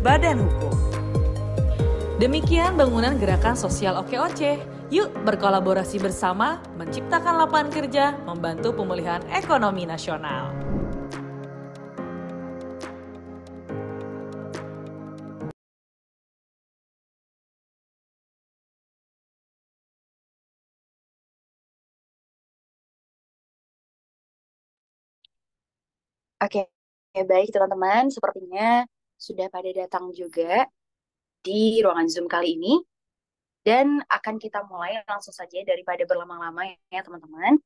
Badan Hukum. Demikian bangunan gerakan sosial OKOC. Yuk berkolaborasi bersama menciptakan lapangan kerja, membantu pemulihan ekonomi nasional. Oke, okay. baik teman-teman, sepertinya sudah pada datang juga di ruangan Zoom kali ini. Dan akan kita mulai langsung saja daripada berlama-lama ya teman-teman.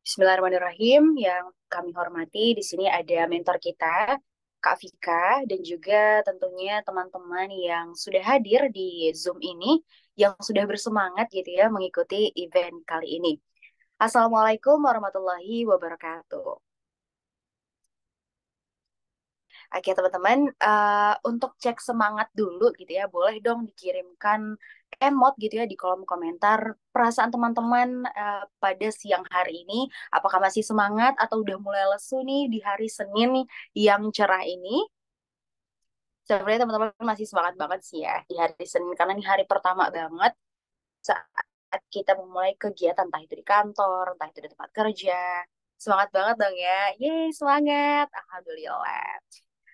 Bismillahirrahmanirrahim yang kami hormati di sini ada mentor kita Kak Vika dan juga tentunya teman-teman yang sudah hadir di Zoom ini yang sudah bersemangat gitu ya mengikuti event kali ini. Assalamualaikum warahmatullahi wabarakatuh. Oke teman-teman, uh, untuk cek semangat dulu gitu ya, boleh dong dikirimkan emot gitu ya di kolom komentar perasaan teman-teman uh, pada siang hari ini. Apakah masih semangat atau udah mulai lesu nih di hari Senin yang cerah ini? Sebenarnya teman-teman masih semangat banget sih ya di hari Senin karena ini hari pertama banget saat kita memulai kegiatan entah itu di kantor, entah itu di tempat kerja. Semangat banget dong ya. Yeay, semangat. Alhamdulillah.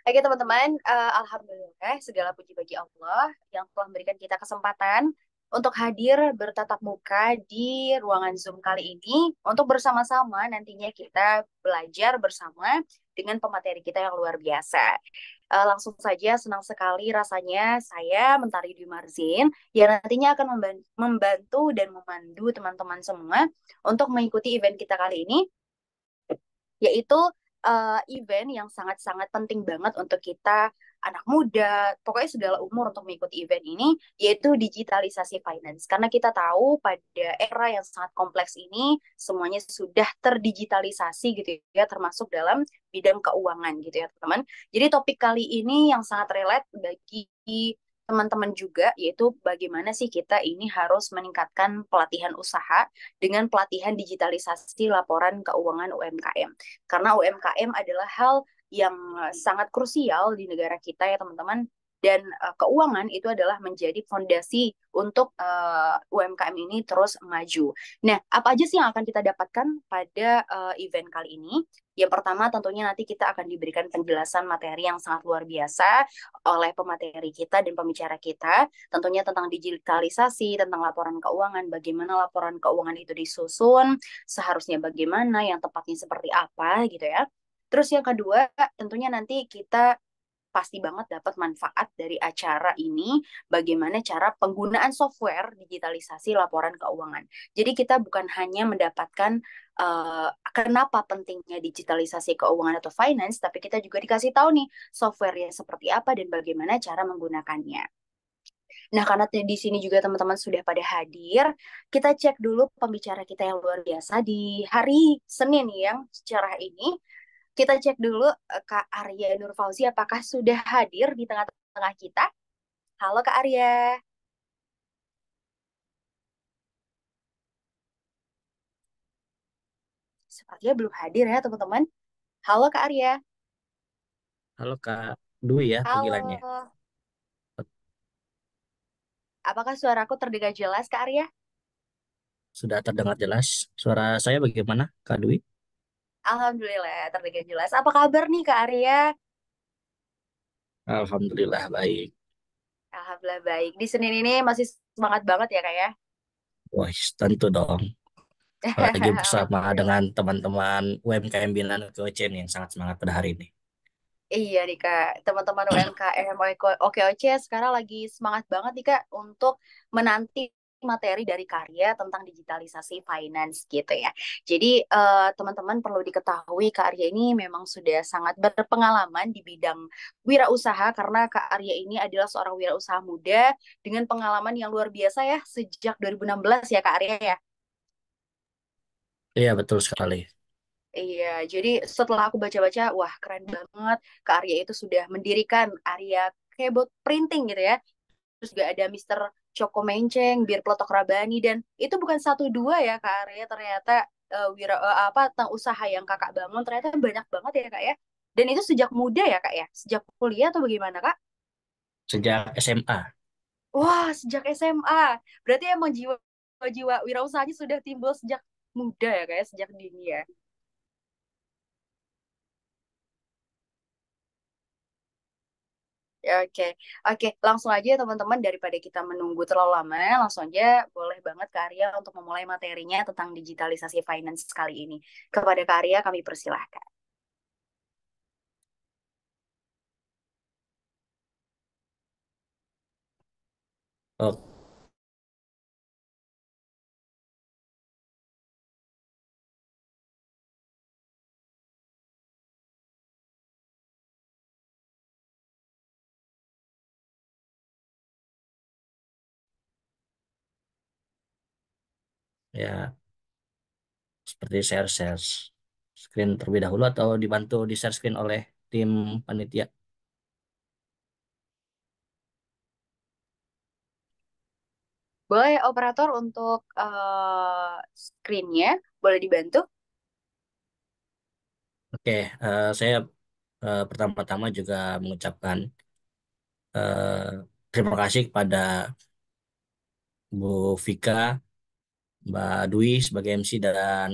Oke teman-teman, uh, alhamdulillah segala puji bagi Allah yang telah memberikan kita kesempatan untuk hadir bertatap muka di ruangan Zoom kali ini untuk bersama-sama nantinya kita belajar bersama dengan pemateri kita yang luar biasa. Uh, langsung saja senang sekali rasanya saya Mentari Dwi Marzin yang nantinya akan membantu dan memandu teman-teman semua untuk mengikuti event kita kali ini yaitu uh, event yang sangat-sangat penting banget untuk kita anak muda, pokoknya segala umur untuk mengikuti event ini, yaitu digitalisasi finance. Karena kita tahu pada era yang sangat kompleks ini, semuanya sudah terdigitalisasi gitu ya, termasuk dalam bidang keuangan gitu ya teman-teman. Jadi topik kali ini yang sangat relate bagi teman-teman juga yaitu bagaimana sih kita ini harus meningkatkan pelatihan usaha dengan pelatihan digitalisasi laporan keuangan UMKM. Karena UMKM adalah hal yang sangat krusial di negara kita ya teman-teman dan uh, keuangan itu adalah menjadi fondasi untuk uh, eh, UMKM ini terus maju. Nah, apa aja sih yang akan kita dapatkan pada uh, event kali ini? Yang pertama tentunya nanti kita akan diberikan penjelasan materi yang sangat luar biasa oleh pemateri kita dan pembicara kita, tentunya tentang digitalisasi, tentang laporan keuangan, bagaimana laporan keuangan itu disusun, seharusnya bagaimana, yang tepatnya seperti apa gitu ya. Terus yang kedua, tentunya nanti kita pasti banget dapat manfaat dari acara ini bagaimana cara penggunaan software digitalisasi laporan keuangan. Jadi kita bukan hanya mendapatkan uh, kenapa pentingnya digitalisasi keuangan atau finance, tapi kita juga dikasih tahu nih software yang seperti apa dan bagaimana cara menggunakannya. Nah, karena di sini juga teman-teman sudah pada hadir, kita cek dulu pembicara kita yang luar biasa di hari Senin yang secara ini kita cek dulu eh, Kak Arya Nur Fauzi apakah sudah hadir di tengah-tengah kita. Halo Kak Arya. Sepertinya belum hadir ya teman-teman. Halo Kak Arya. Halo Kak Dwi ya Halo. panggilannya. Apakah suaraku terdengar jelas Kak Arya? Sudah terdengar jelas. Suara saya bagaimana Kak Dwi? Alhamdulillah, terdengar jelas. Apa kabar nih Kak Arya? Alhamdulillah baik. Alhamdulillah baik. Di Senin ini masih semangat banget ya Kak ya? Wah, tentu dong. Apalagi bersama dengan teman-teman UMKM Binan OKOC yang sangat semangat pada hari ini. Iya nih Kak, teman-teman UMKM Oke Oce sekarang lagi semangat banget nih Kak untuk menanti materi dari karya tentang digitalisasi finance gitu ya. Jadi eh, teman-teman uh, perlu diketahui karya ini memang sudah sangat berpengalaman di bidang wirausaha karena karya ini adalah seorang wirausaha muda dengan pengalaman yang luar biasa ya sejak 2016 ya Kak Arya ya. Iya betul sekali. Iya, jadi setelah aku baca-baca, wah keren banget. Kak Arya itu sudah mendirikan Arya Keyboard Printing gitu ya. Terus juga ada Mister Coko Menceng, Bir Pelotok Rabani dan itu bukan satu dua ya Kak Arya ternyata uh, wira uh, apa tentang usaha yang Kakak bangun ternyata banyak banget ya Kak ya. Dan itu sejak muda ya Kak ya? Sejak kuliah atau bagaimana Kak? Sejak SMA. Wah, sejak SMA. Berarti emang jiwa jiwa wirausahanya sudah timbul sejak muda ya Kak ya, sejak dini ya. Oke, okay. oke, okay, langsung aja teman-teman daripada kita menunggu terlalu lama, langsung aja boleh banget Karya untuk memulai materinya tentang digitalisasi finance kali ini. Kepada Karya kami persilahkan. Oke, ya seperti share share screen terlebih dahulu atau dibantu di share screen oleh tim panitia. Boleh operator untuk uh, eh, screen boleh dibantu? Oke, okay, uh, eh, saya uh, pertama-tama juga mengucapkan uh, terima kasih kepada Bu Vika Mbak Dwi sebagai MC dan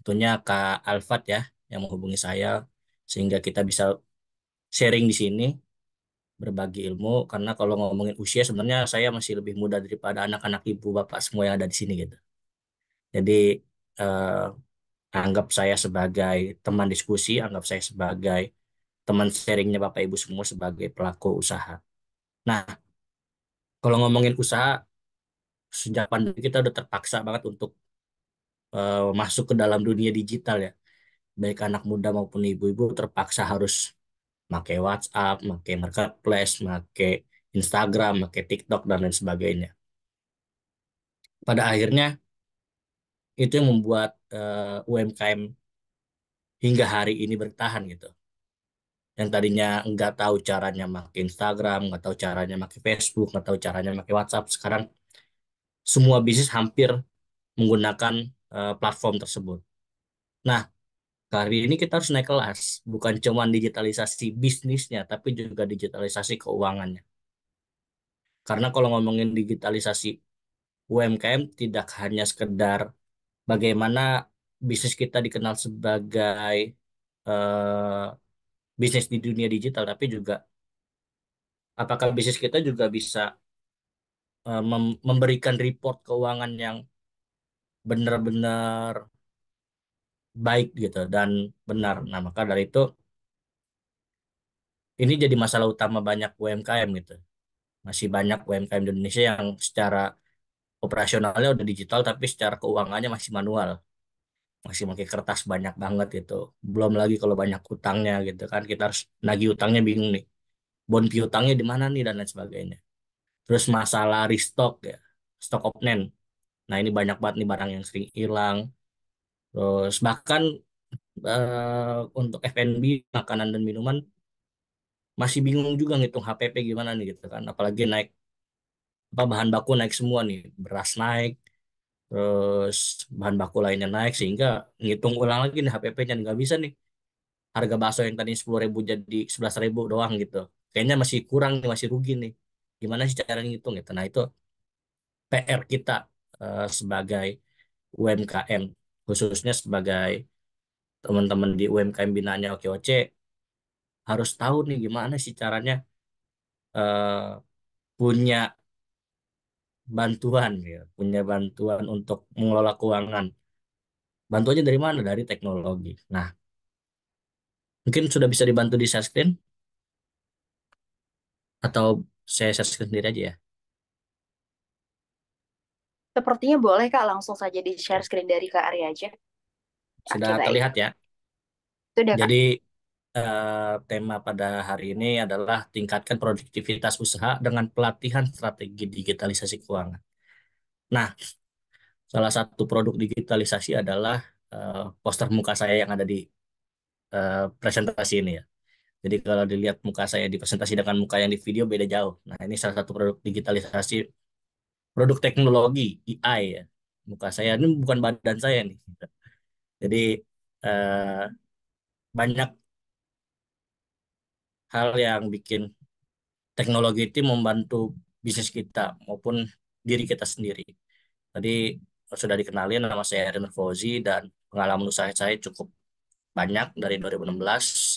tentunya Kak Alfat ya yang menghubungi saya sehingga kita bisa sharing di sini berbagi ilmu karena kalau ngomongin usia sebenarnya saya masih lebih muda daripada anak-anak ibu bapak semua yang ada di sini gitu. Jadi eh, anggap saya sebagai teman diskusi, anggap saya sebagai teman sharingnya bapak ibu semua sebagai pelaku usaha. Nah, kalau ngomongin usaha sejak pandemi kita udah terpaksa banget untuk uh, masuk ke dalam dunia digital ya. Baik anak muda maupun ibu-ibu terpaksa harus pakai WhatsApp, pakai marketplace, pakai Instagram, pakai TikTok dan lain sebagainya. Pada akhirnya itu yang membuat uh, eh, UMKM hingga hari ini bertahan gitu. Yang tadinya nggak tahu caranya pakai Instagram, nggak tahu caranya pakai Facebook, nggak tahu caranya pakai WhatsApp, sekarang semua bisnis hampir menggunakan uh, platform tersebut. Nah, hari ini kita harus naik kelas, bukan cuma digitalisasi bisnisnya, tapi juga digitalisasi keuangannya. Karena kalau ngomongin digitalisasi UMKM tidak hanya sekedar bagaimana bisnis kita dikenal sebagai uh, bisnis di dunia digital, tapi juga apakah bisnis kita juga bisa Eh, memberikan report keuangan yang benar-benar baik gitu dan benar. Nah, maka dari itu ini jadi masalah utama banyak UMKM gitu. Masih banyak UMKM di Indonesia yang secara operasionalnya udah digital tapi secara keuangannya masih manual. Masih pakai kertas banyak banget gitu. Belum lagi kalau banyak utangnya gitu kan kita harus nagih utangnya bingung nih. Bon piutangnya di mana nih dan lain sebagainya. Terus masalah restock ya, stok opnen. Nah ini banyak banget nih barang yang sering hilang. Terus bahkan uh, untuk F&B makanan dan minuman masih bingung juga ngitung HPP gimana nih gitu kan. Apalagi naik apa bahan baku naik semua nih, beras naik, terus bahan baku lainnya naik sehingga ngitung ulang lagi nih HPP-nya nggak bisa nih harga bakso yang tadi sepuluh ribu jadi sebelas ribu doang gitu kayaknya masih kurang nih masih rugi nih Gimana sih cara ngitung itu Nah, itu PR kita uh, sebagai UMKM, khususnya sebagai teman-teman di UMKM binaannya OKOC, harus tahu nih gimana sih caranya uh, punya bantuan ya, punya bantuan untuk mengelola keuangan. Bantuannya dari mana? Dari teknologi. Nah, mungkin sudah bisa dibantu di share screen atau saya share sendiri aja ya. Sepertinya boleh Kak langsung saja di share screen dari Kak Arya aja. Nah, Sudah terlihat ya. Sudah, Jadi eh, tema pada hari ini adalah tingkatkan produktivitas usaha dengan pelatihan strategi digitalisasi keuangan. Nah, salah satu produk digitalisasi adalah eh, poster muka saya yang ada di eh, presentasi ini ya. Jadi kalau dilihat muka saya di presentasi dengan muka yang di video beda jauh. Nah ini salah satu produk digitalisasi, produk teknologi AI ya. Muka saya ini bukan badan saya nih. Jadi eh, banyak hal yang bikin teknologi itu membantu bisnis kita maupun diri kita sendiri. Tadi sudah dikenalin nama saya Erin Fauzi dan pengalaman usaha saya cukup banyak dari 2016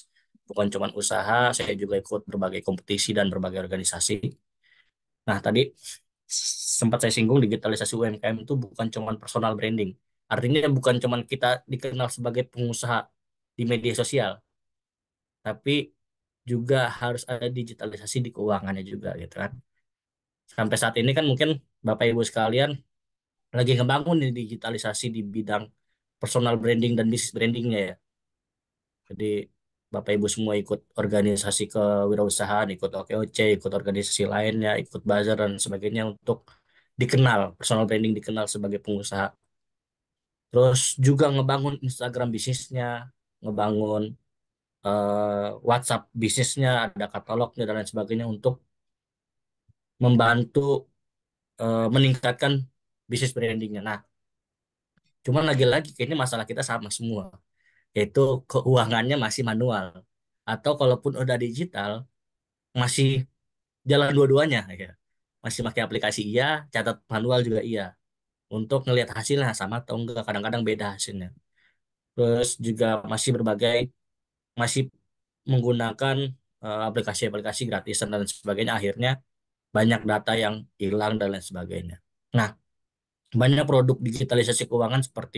bukan cuma usaha, saya juga ikut berbagai kompetisi dan berbagai organisasi. Nah, tadi sempat saya singgung digitalisasi UMKM itu bukan cuma personal branding. Artinya bukan cuma kita dikenal sebagai pengusaha di media sosial, tapi juga harus ada digitalisasi di keuangannya juga gitu kan. Sampai saat ini kan mungkin Bapak Ibu sekalian lagi ngebangun digitalisasi di bidang personal branding dan bisnis brandingnya ya. Jadi Bapak Ibu semua ikut organisasi kewirausahaan, ikut OKOC, ikut organisasi lainnya, ikut bazar dan sebagainya untuk dikenal, personal branding dikenal sebagai pengusaha. Terus juga ngebangun Instagram bisnisnya, ngebangun uh, WhatsApp bisnisnya, ada katalognya dan lain sebagainya untuk membantu uh, meningkatkan bisnis brandingnya. Nah, cuman lagi-lagi kayaknya masalah kita sama semua itu keuangannya masih manual atau kalaupun udah digital masih jalan dua-duanya ya masih pakai aplikasi iya catat manual juga iya untuk ngelihat hasilnya sama atau enggak kadang-kadang beda hasilnya terus juga masih berbagai masih menggunakan eh, aplikasi-aplikasi uh, gratisan dan sebagainya akhirnya banyak data yang hilang dan lain sebagainya nah banyak produk digitalisasi keuangan seperti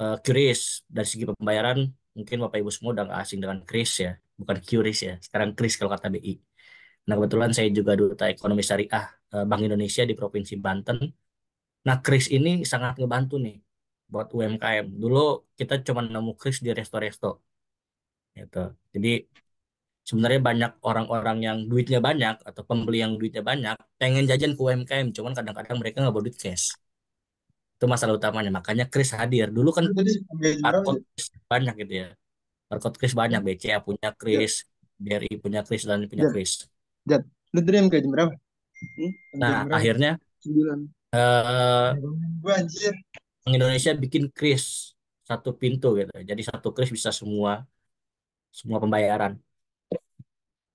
uh, Curious dari segi pembayaran mungkin Bapak Ibu semua udah gak asing dengan Kris ya, bukan Curious ya, sekarang Kris kalau kata BI. Nah kebetulan saya juga duta ekonomi syariah eh, Bank Indonesia di Provinsi Banten. Nah Kris ini sangat ngebantu nih buat UMKM. Dulu kita cuma nemu Kris di resto-resto. Gitu. Jadi sebenarnya banyak orang-orang yang duitnya banyak atau pembeli yang duitnya banyak pengen jajan ke UMKM, cuman kadang-kadang mereka nggak bawa duit cash itu masalah utamanya makanya Chris hadir dulu kan barcode Chris banyak gitu ya barcode Chris banyak BCA iya. punya iya. Chris yeah. BRI punya Chris dan punya iya. Chris lu MK hmm? nah akhirnya eh, Indonesia bikin Chris satu pintu gitu jadi satu Chris bisa semua semua pembayaran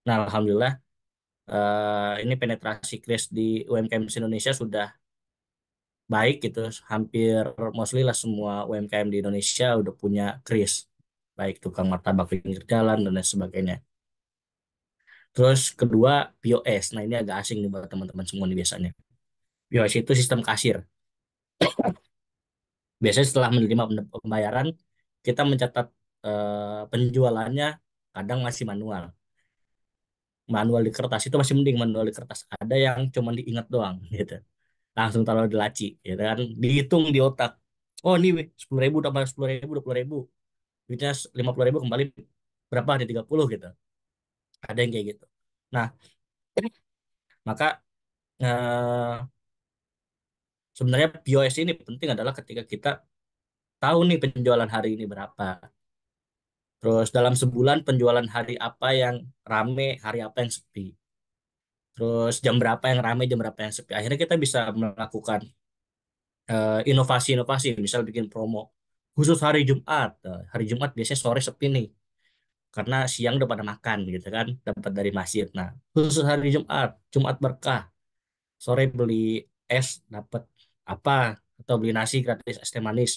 nah alhamdulillah uh, ini penetrasi Chris di UMKM Indonesia sudah baik gitu hampir mostly lah semua UMKM di Indonesia udah punya kris baik tukang martabak pinggir jalan dan lain sebagainya terus kedua POS nah ini agak asing nih buat teman-teman semua nih biasanya POS itu sistem kasir biasanya setelah menerima pembayaran kita mencatat eh, penjualannya kadang masih manual manual di kertas itu masih mending manual di kertas ada yang cuma diingat doang gitu langsung taruh di laci ya kan dihitung di otak oh ini sepuluh ribu tambah sepuluh ribu dua puluh ribu duitnya lima puluh ribu kembali berapa ada tiga puluh gitu ada yang kayak gitu nah maka eh, sebenarnya POS ini penting adalah ketika kita tahu nih penjualan hari ini berapa terus dalam sebulan penjualan hari apa yang rame hari apa yang sepi terus jam berapa yang ramai jam berapa yang sepi akhirnya kita bisa melakukan eh, inovasi-inovasi uh, misal bikin promo khusus hari Jumat eh, hari Jumat biasanya sore sepi nih karena siang udah pada makan gitu kan dapat dari masjid nah khusus hari Jumat Jumat berkah sore beli es dapat apa atau beli nasi gratis es teh manis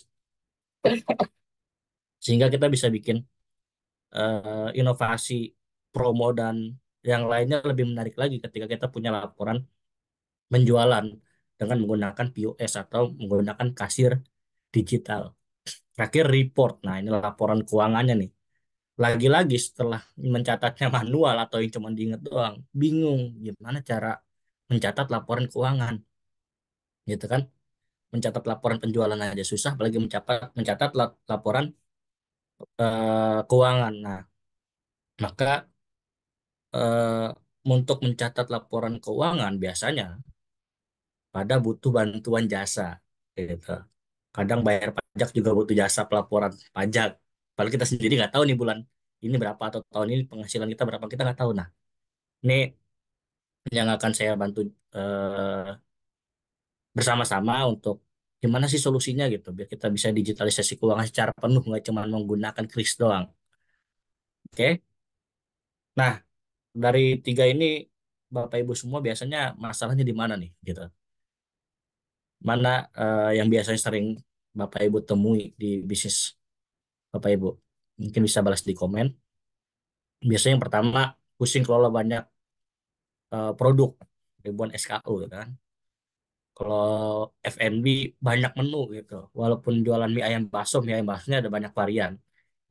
sehingga kita bisa bikin uh, inovasi promo dan yang lainnya lebih menarik lagi ketika kita punya laporan penjualan dengan menggunakan POS atau menggunakan kasir digital. Terakhir report. Nah, ini laporan keuangannya nih. Lagi-lagi setelah mencatatnya manual atau yang cuma diingat doang, bingung gimana cara mencatat laporan keuangan. Gitu kan? Mencatat laporan penjualan aja susah, apalagi mencatat mencatat laporan uh, keuangan. Nah, maka Eh, untuk mencatat laporan keuangan biasanya pada butuh bantuan jasa gitu. Kadang bayar pajak juga butuh jasa pelaporan pajak. Kalau kita sendiri nggak tahu nih bulan ini berapa atau tahun ini penghasilan kita berapa kita nggak tahu. Nah, ini yang akan saya bantu eh, bersama-sama untuk gimana sih solusinya gitu biar kita bisa digitalisasi keuangan secara penuh nggak cuma menggunakan kris doang. Oke. Okay? Nah, dari tiga ini Bapak Ibu semua biasanya masalahnya di mana nih gitu. Mana uh, yang biasanya sering Bapak Ibu temui di bisnis Bapak Ibu? Mungkin bisa balas di komen. Biasanya yang pertama pusing kelola banyak uh, produk ribuan SKU gitu kan. Kalau F&B banyak menu gitu. Walaupun jualan mie ayam baso, mie ayam basonya ada banyak varian.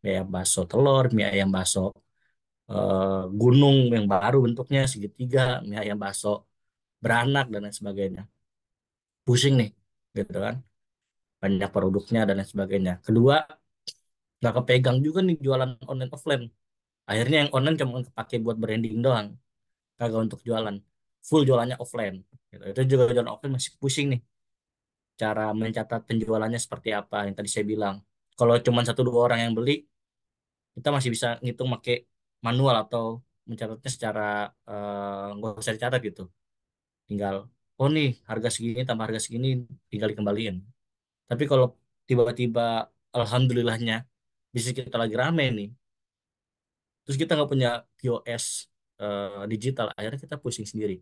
Mie ayam baso telur, mie ayam baso Eh, gunung yang baru bentuknya segitiga, mie ayam bakso beranak dan lain sebagainya. Pusing nih, gitu kan. Banyak produknya dan lain sebagainya. Kedua, nggak kepegang juga nih jualan online offline. Akhirnya yang online cuma pakai buat branding doang. Kagak untuk jualan. Full jualannya offline. Gitu. Itu juga jualan offline masih pusing nih. Cara mencatat penjualannya seperti apa yang tadi saya bilang. Kalau cuma satu dua orang yang beli, kita masih bisa ngitung pakai manual atau mencatatnya secara eh, nggak uh, usah dicatat gitu tinggal oh nih harga segini tambah harga segini tinggal dikembalikan. tapi kalau tiba-tiba alhamdulillahnya bisnis kita lagi rame nih terus kita nggak punya POS uh, eh, digital akhirnya kita pusing sendiri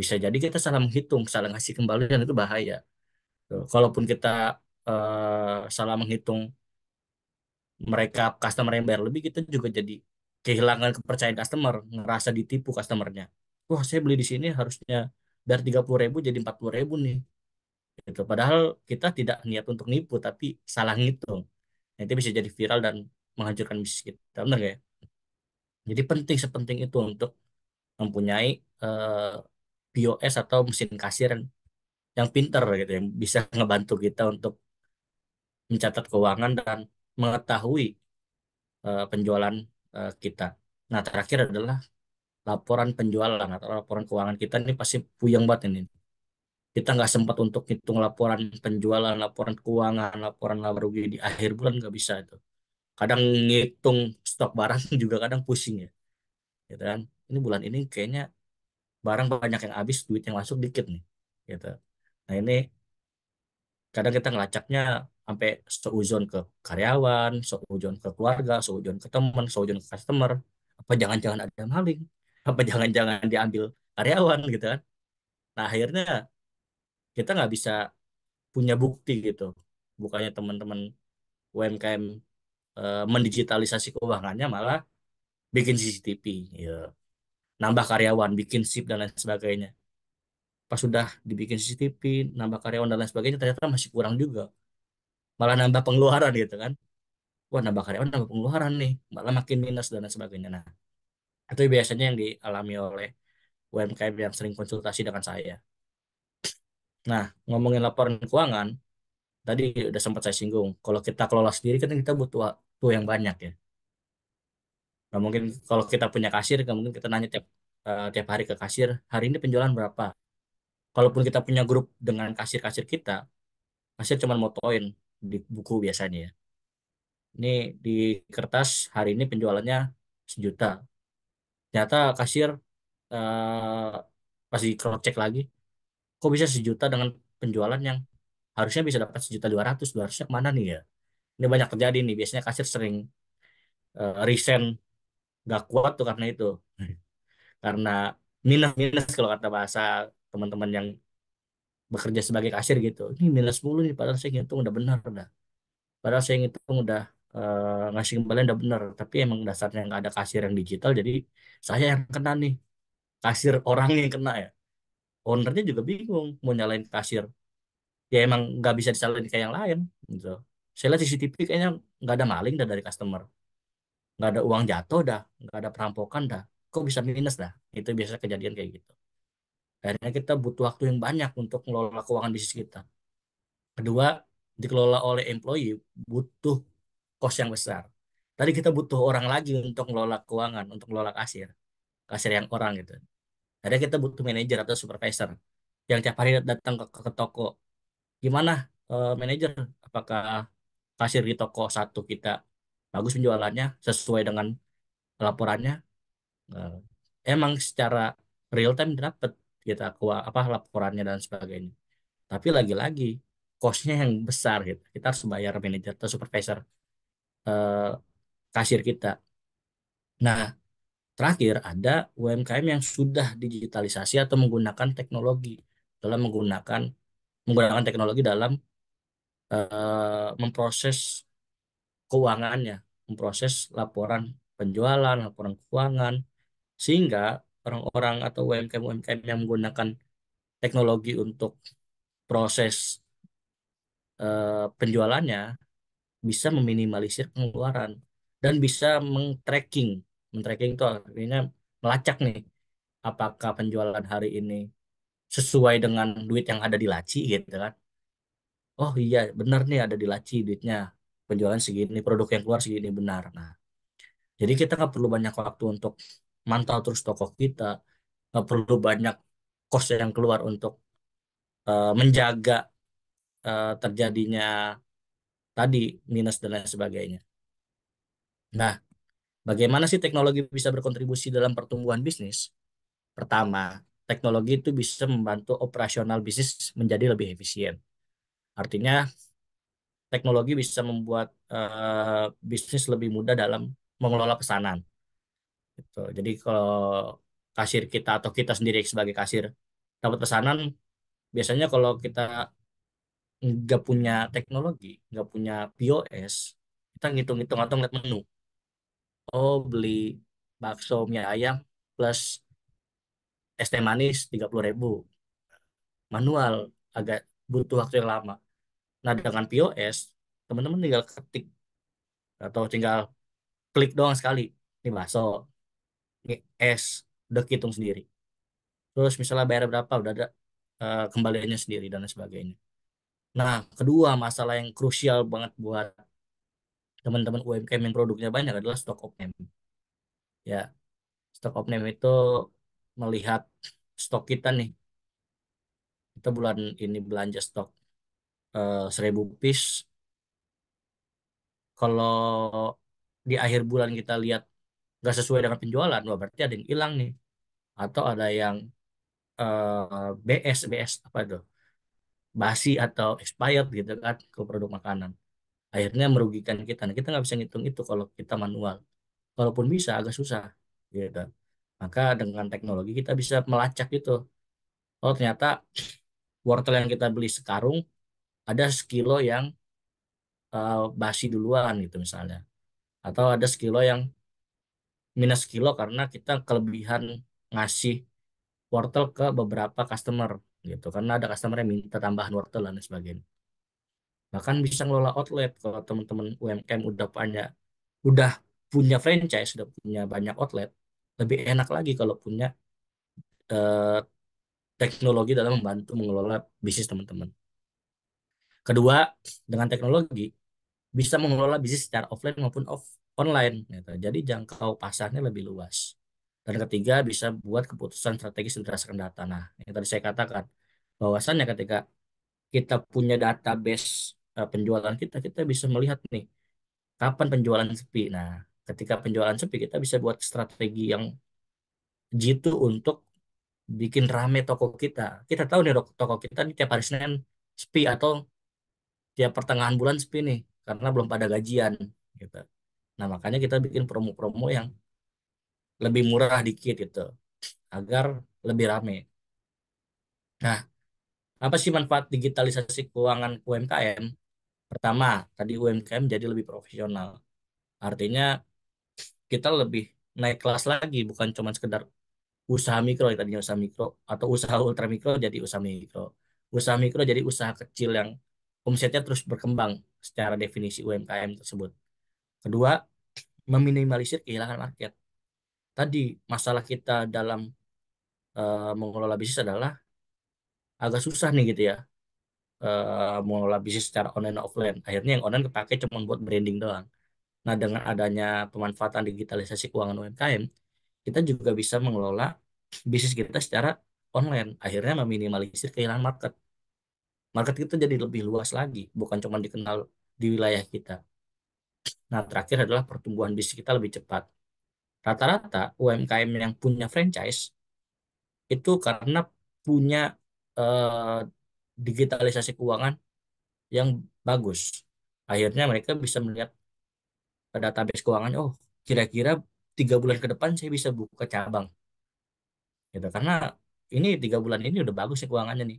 bisa jadi kita salah menghitung salah ngasih kembalian itu bahaya kalaupun kita uh, salah menghitung mereka customer yang bayar lebih kita juga jadi kehilangan kepercayaan customer ngerasa ditipu customernya wah saya beli di sini harusnya dari tiga puluh ribu jadi empat puluh ribu nih gitu padahal kita tidak niat untuk nipu tapi salah ngitung nanti bisa jadi viral dan menghancurkan bisnis kita benar ya jadi penting sepenting itu untuk mempunyai uh, eh, POS atau mesin kasir yang, yang pinter gitu yang bisa ngebantu kita untuk mencatat keuangan dan mengetahui uh, penjualan uh, kita. Nah, terakhir adalah laporan penjualan atau laporan keuangan kita ini pasti puyeng banget ini. Kita nggak sempat untuk hitung laporan penjualan, laporan keuangan, laporan laba rugi di akhir bulan nggak bisa itu. Kadang ngitung stok barang juga kadang pusing ya. Gitu kan? Ini bulan ini kayaknya barang banyak yang habis, duit yang masuk dikit nih. Gitu. Nah ini kadang kita ngelacaknya sampai seujon ke karyawan, seujon ke keluarga, seujon ke teman, seujon ke customer. Apa jangan-jangan ada maling? Apa jangan-jangan diambil karyawan gitu kan? Nah akhirnya kita nggak bisa punya bukti gitu. Bukannya teman-teman UMKM e, eh, mendigitalisasi keuangannya malah bikin CCTV, ya. nambah karyawan, bikin SIP dan lain sebagainya. Pas sudah dibikin CCTV, nambah karyawan dan lain sebagainya ternyata masih kurang juga malah nambah pengeluaran gitu kan wah nambah karyawan nambah pengeluaran nih malah makin minus dan lain sebagainya nah itu biasanya yang dialami oleh UMKM yang sering konsultasi dengan saya nah ngomongin laporan keuangan tadi udah sempat saya singgung kalau kita kelola sendiri kan kita butuh waktu yang banyak ya nah mungkin kalau kita punya kasir kan mungkin kita nanya tiap uh, tiap hari ke kasir hari ini penjualan berapa kalaupun kita punya grup dengan kasir-kasir kita kasir cuma motoin di buku biasanya ya. Ini di kertas hari ini penjualannya sejuta. Ternyata kasir eh, pas di cross check lagi, kok bisa sejuta dengan penjualan yang harusnya bisa dapat sejuta dua ratus, dua ratusnya kemana nih ya? Ini banyak terjadi nih. Biasanya kasir sering eh, resign gak kuat tuh karena itu, karena minus minus kalau kata bahasa teman-teman yang bekerja sebagai kasir gitu ini minus 10 nih padahal saya ngitung udah benar dah padahal saya ngitung udah uh, ngasih kembalian udah benar tapi emang dasarnya nggak ada kasir yang digital jadi saya yang kena nih kasir orang yang kena ya ownernya juga bingung mau nyalain kasir ya emang nggak bisa disalahin kayak yang lain gitu saya lihat CCTV kayaknya nggak ada maling dah dari customer nggak ada uang jatuh dah nggak ada perampokan dah kok bisa minus dah itu biasa kejadian kayak gitu Akhirnya kita butuh waktu yang banyak untuk mengelola keuangan bisnis kita. Kedua, dikelola oleh employee butuh cost yang besar. Tadi kita butuh orang lagi untuk mengelola keuangan, untuk mengelola kasir. Kasir yang orang gitu. Tadi kita butuh manajer atau supervisor yang tiap hari datang ke, ke toko. Gimana uh, manajer? Apakah kasir di toko satu kita bagus penjualannya sesuai dengan laporannya? Uh, emang secara real time dapat kita keluar apa laporannya dan sebagainya tapi lagi-lagi costnya yang besar gitu kita harus bayar manajer atau supervisor eh, kasir kita nah terakhir ada UMKM yang sudah digitalisasi atau menggunakan teknologi dalam menggunakan menggunakan teknologi dalam eh, memproses keuangannya memproses laporan penjualan laporan keuangan sehingga orang-orang atau UMKM-UMKM yang menggunakan teknologi untuk proses uh, penjualannya bisa meminimalisir pengeluaran dan bisa men tracking Men-tracking itu artinya melacak nih apakah penjualan hari ini sesuai dengan duit yang ada di laci gitu kan. Oh iya, benar nih ada di laci duitnya. Penjualan segini, produk yang keluar segini benar. Nah, jadi kita nggak perlu banyak waktu untuk mantau terus toko kita nggak perlu banyak kos yang keluar untuk uh, menjaga uh, terjadinya tadi minus dan lain sebagainya. Nah, bagaimana sih teknologi bisa berkontribusi dalam pertumbuhan bisnis? Pertama, teknologi itu bisa membantu operasional bisnis menjadi lebih efisien. Artinya, teknologi bisa membuat uh, bisnis lebih mudah dalam mengelola pesanan. Gitu. Jadi kalau kasir kita atau kita sendiri sebagai kasir dapat pesanan, biasanya kalau kita nggak punya teknologi, nggak punya POS, kita ngitung-ngitung atau ngeliat menu. Oh, beli bakso mie ayam plus es teh manis 30 ribu. Manual agak butuh waktu yang lama. Nah, dengan POS, teman-teman tinggal ketik atau tinggal klik doang sekali. Ini bakso, es udah hitung sendiri terus misalnya bayar berapa udah ada uh, kembaliannya sendiri dan lain sebagainya nah kedua masalah yang krusial banget buat teman-teman UMKM yang produknya banyak adalah stok opname ya stok opname itu melihat stok kita nih kita bulan ini belanja stok eh, seribu uh, piece kalau di akhir bulan kita lihat nggak sesuai dengan penjualan wah berarti ada yang hilang nih atau ada yang uh, eh, BS BS apa itu basi atau expired gitu kan ke produk makanan akhirnya merugikan kita nah, kita nggak bisa ngitung itu kalau kita manual kalaupun bisa agak susah gitu maka dengan teknologi kita bisa melacak itu oh ternyata wortel yang kita beli sekarung ada sekilo yang uh, basi duluan gitu misalnya atau ada sekilo yang minus kilo karena kita kelebihan ngasih wortel ke beberapa customer gitu karena ada customer yang minta tambahan wortel dan sebagainya bahkan bisa ngelola outlet kalau teman-teman UMKM udah punya udah punya franchise udah punya banyak outlet lebih enak lagi kalau punya eh, teknologi dalam membantu mengelola bisnis teman-teman kedua dengan teknologi bisa mengelola bisnis secara offline maupun off online. Gitu. Jadi jangkau pasarnya lebih luas. Dan ketiga bisa buat keputusan strategis berdasarkan data. Nah, yang tadi saya katakan bahwasannya ketika kita punya database eh, penjualan kita, kita bisa melihat nih kapan penjualan sepi. Nah, ketika penjualan sepi kita bisa buat strategi yang jitu untuk bikin rame toko kita. Kita tahu nih toko kita di tiap hari Senin sepi atau tiap pertengahan bulan sepi nih karena belum pada gajian gitu. Nah, makanya kita bikin promo-promo yang lebih murah dikit gitu, agar lebih rame. Nah, apa sih manfaat digitalisasi keuangan UMKM? Pertama, tadi UMKM jadi lebih profesional. Artinya kita lebih naik kelas lagi, bukan cuma sekedar usaha mikro, yang tadinya usaha mikro, atau usaha ultramikro jadi usaha mikro. Usaha mikro jadi usaha kecil yang omsetnya terus berkembang secara definisi UMKM tersebut. Kedua, meminimalisir kehilangan market. Tadi masalah kita dalam uh, mengelola bisnis adalah agak susah nih gitu ya uh, mengelola bisnis secara online dan offline. Akhirnya yang online kepake cuma buat branding doang. Nah dengan adanya pemanfaatan digitalisasi keuangan UMKM, kita juga bisa mengelola bisnis kita secara online. Akhirnya meminimalisir kehilangan market. Market kita jadi lebih luas lagi, bukan cuma dikenal di wilayah kita Nah, terakhir adalah pertumbuhan bisnis kita lebih cepat. Rata-rata UMKM yang punya franchise itu karena punya eh, digitalisasi keuangan yang bagus. Akhirnya mereka bisa melihat database keuangan, oh kira-kira tiga bulan ke depan saya bisa buka cabang. Gitu. Karena ini tiga bulan ini udah bagus ya keuangannya nih.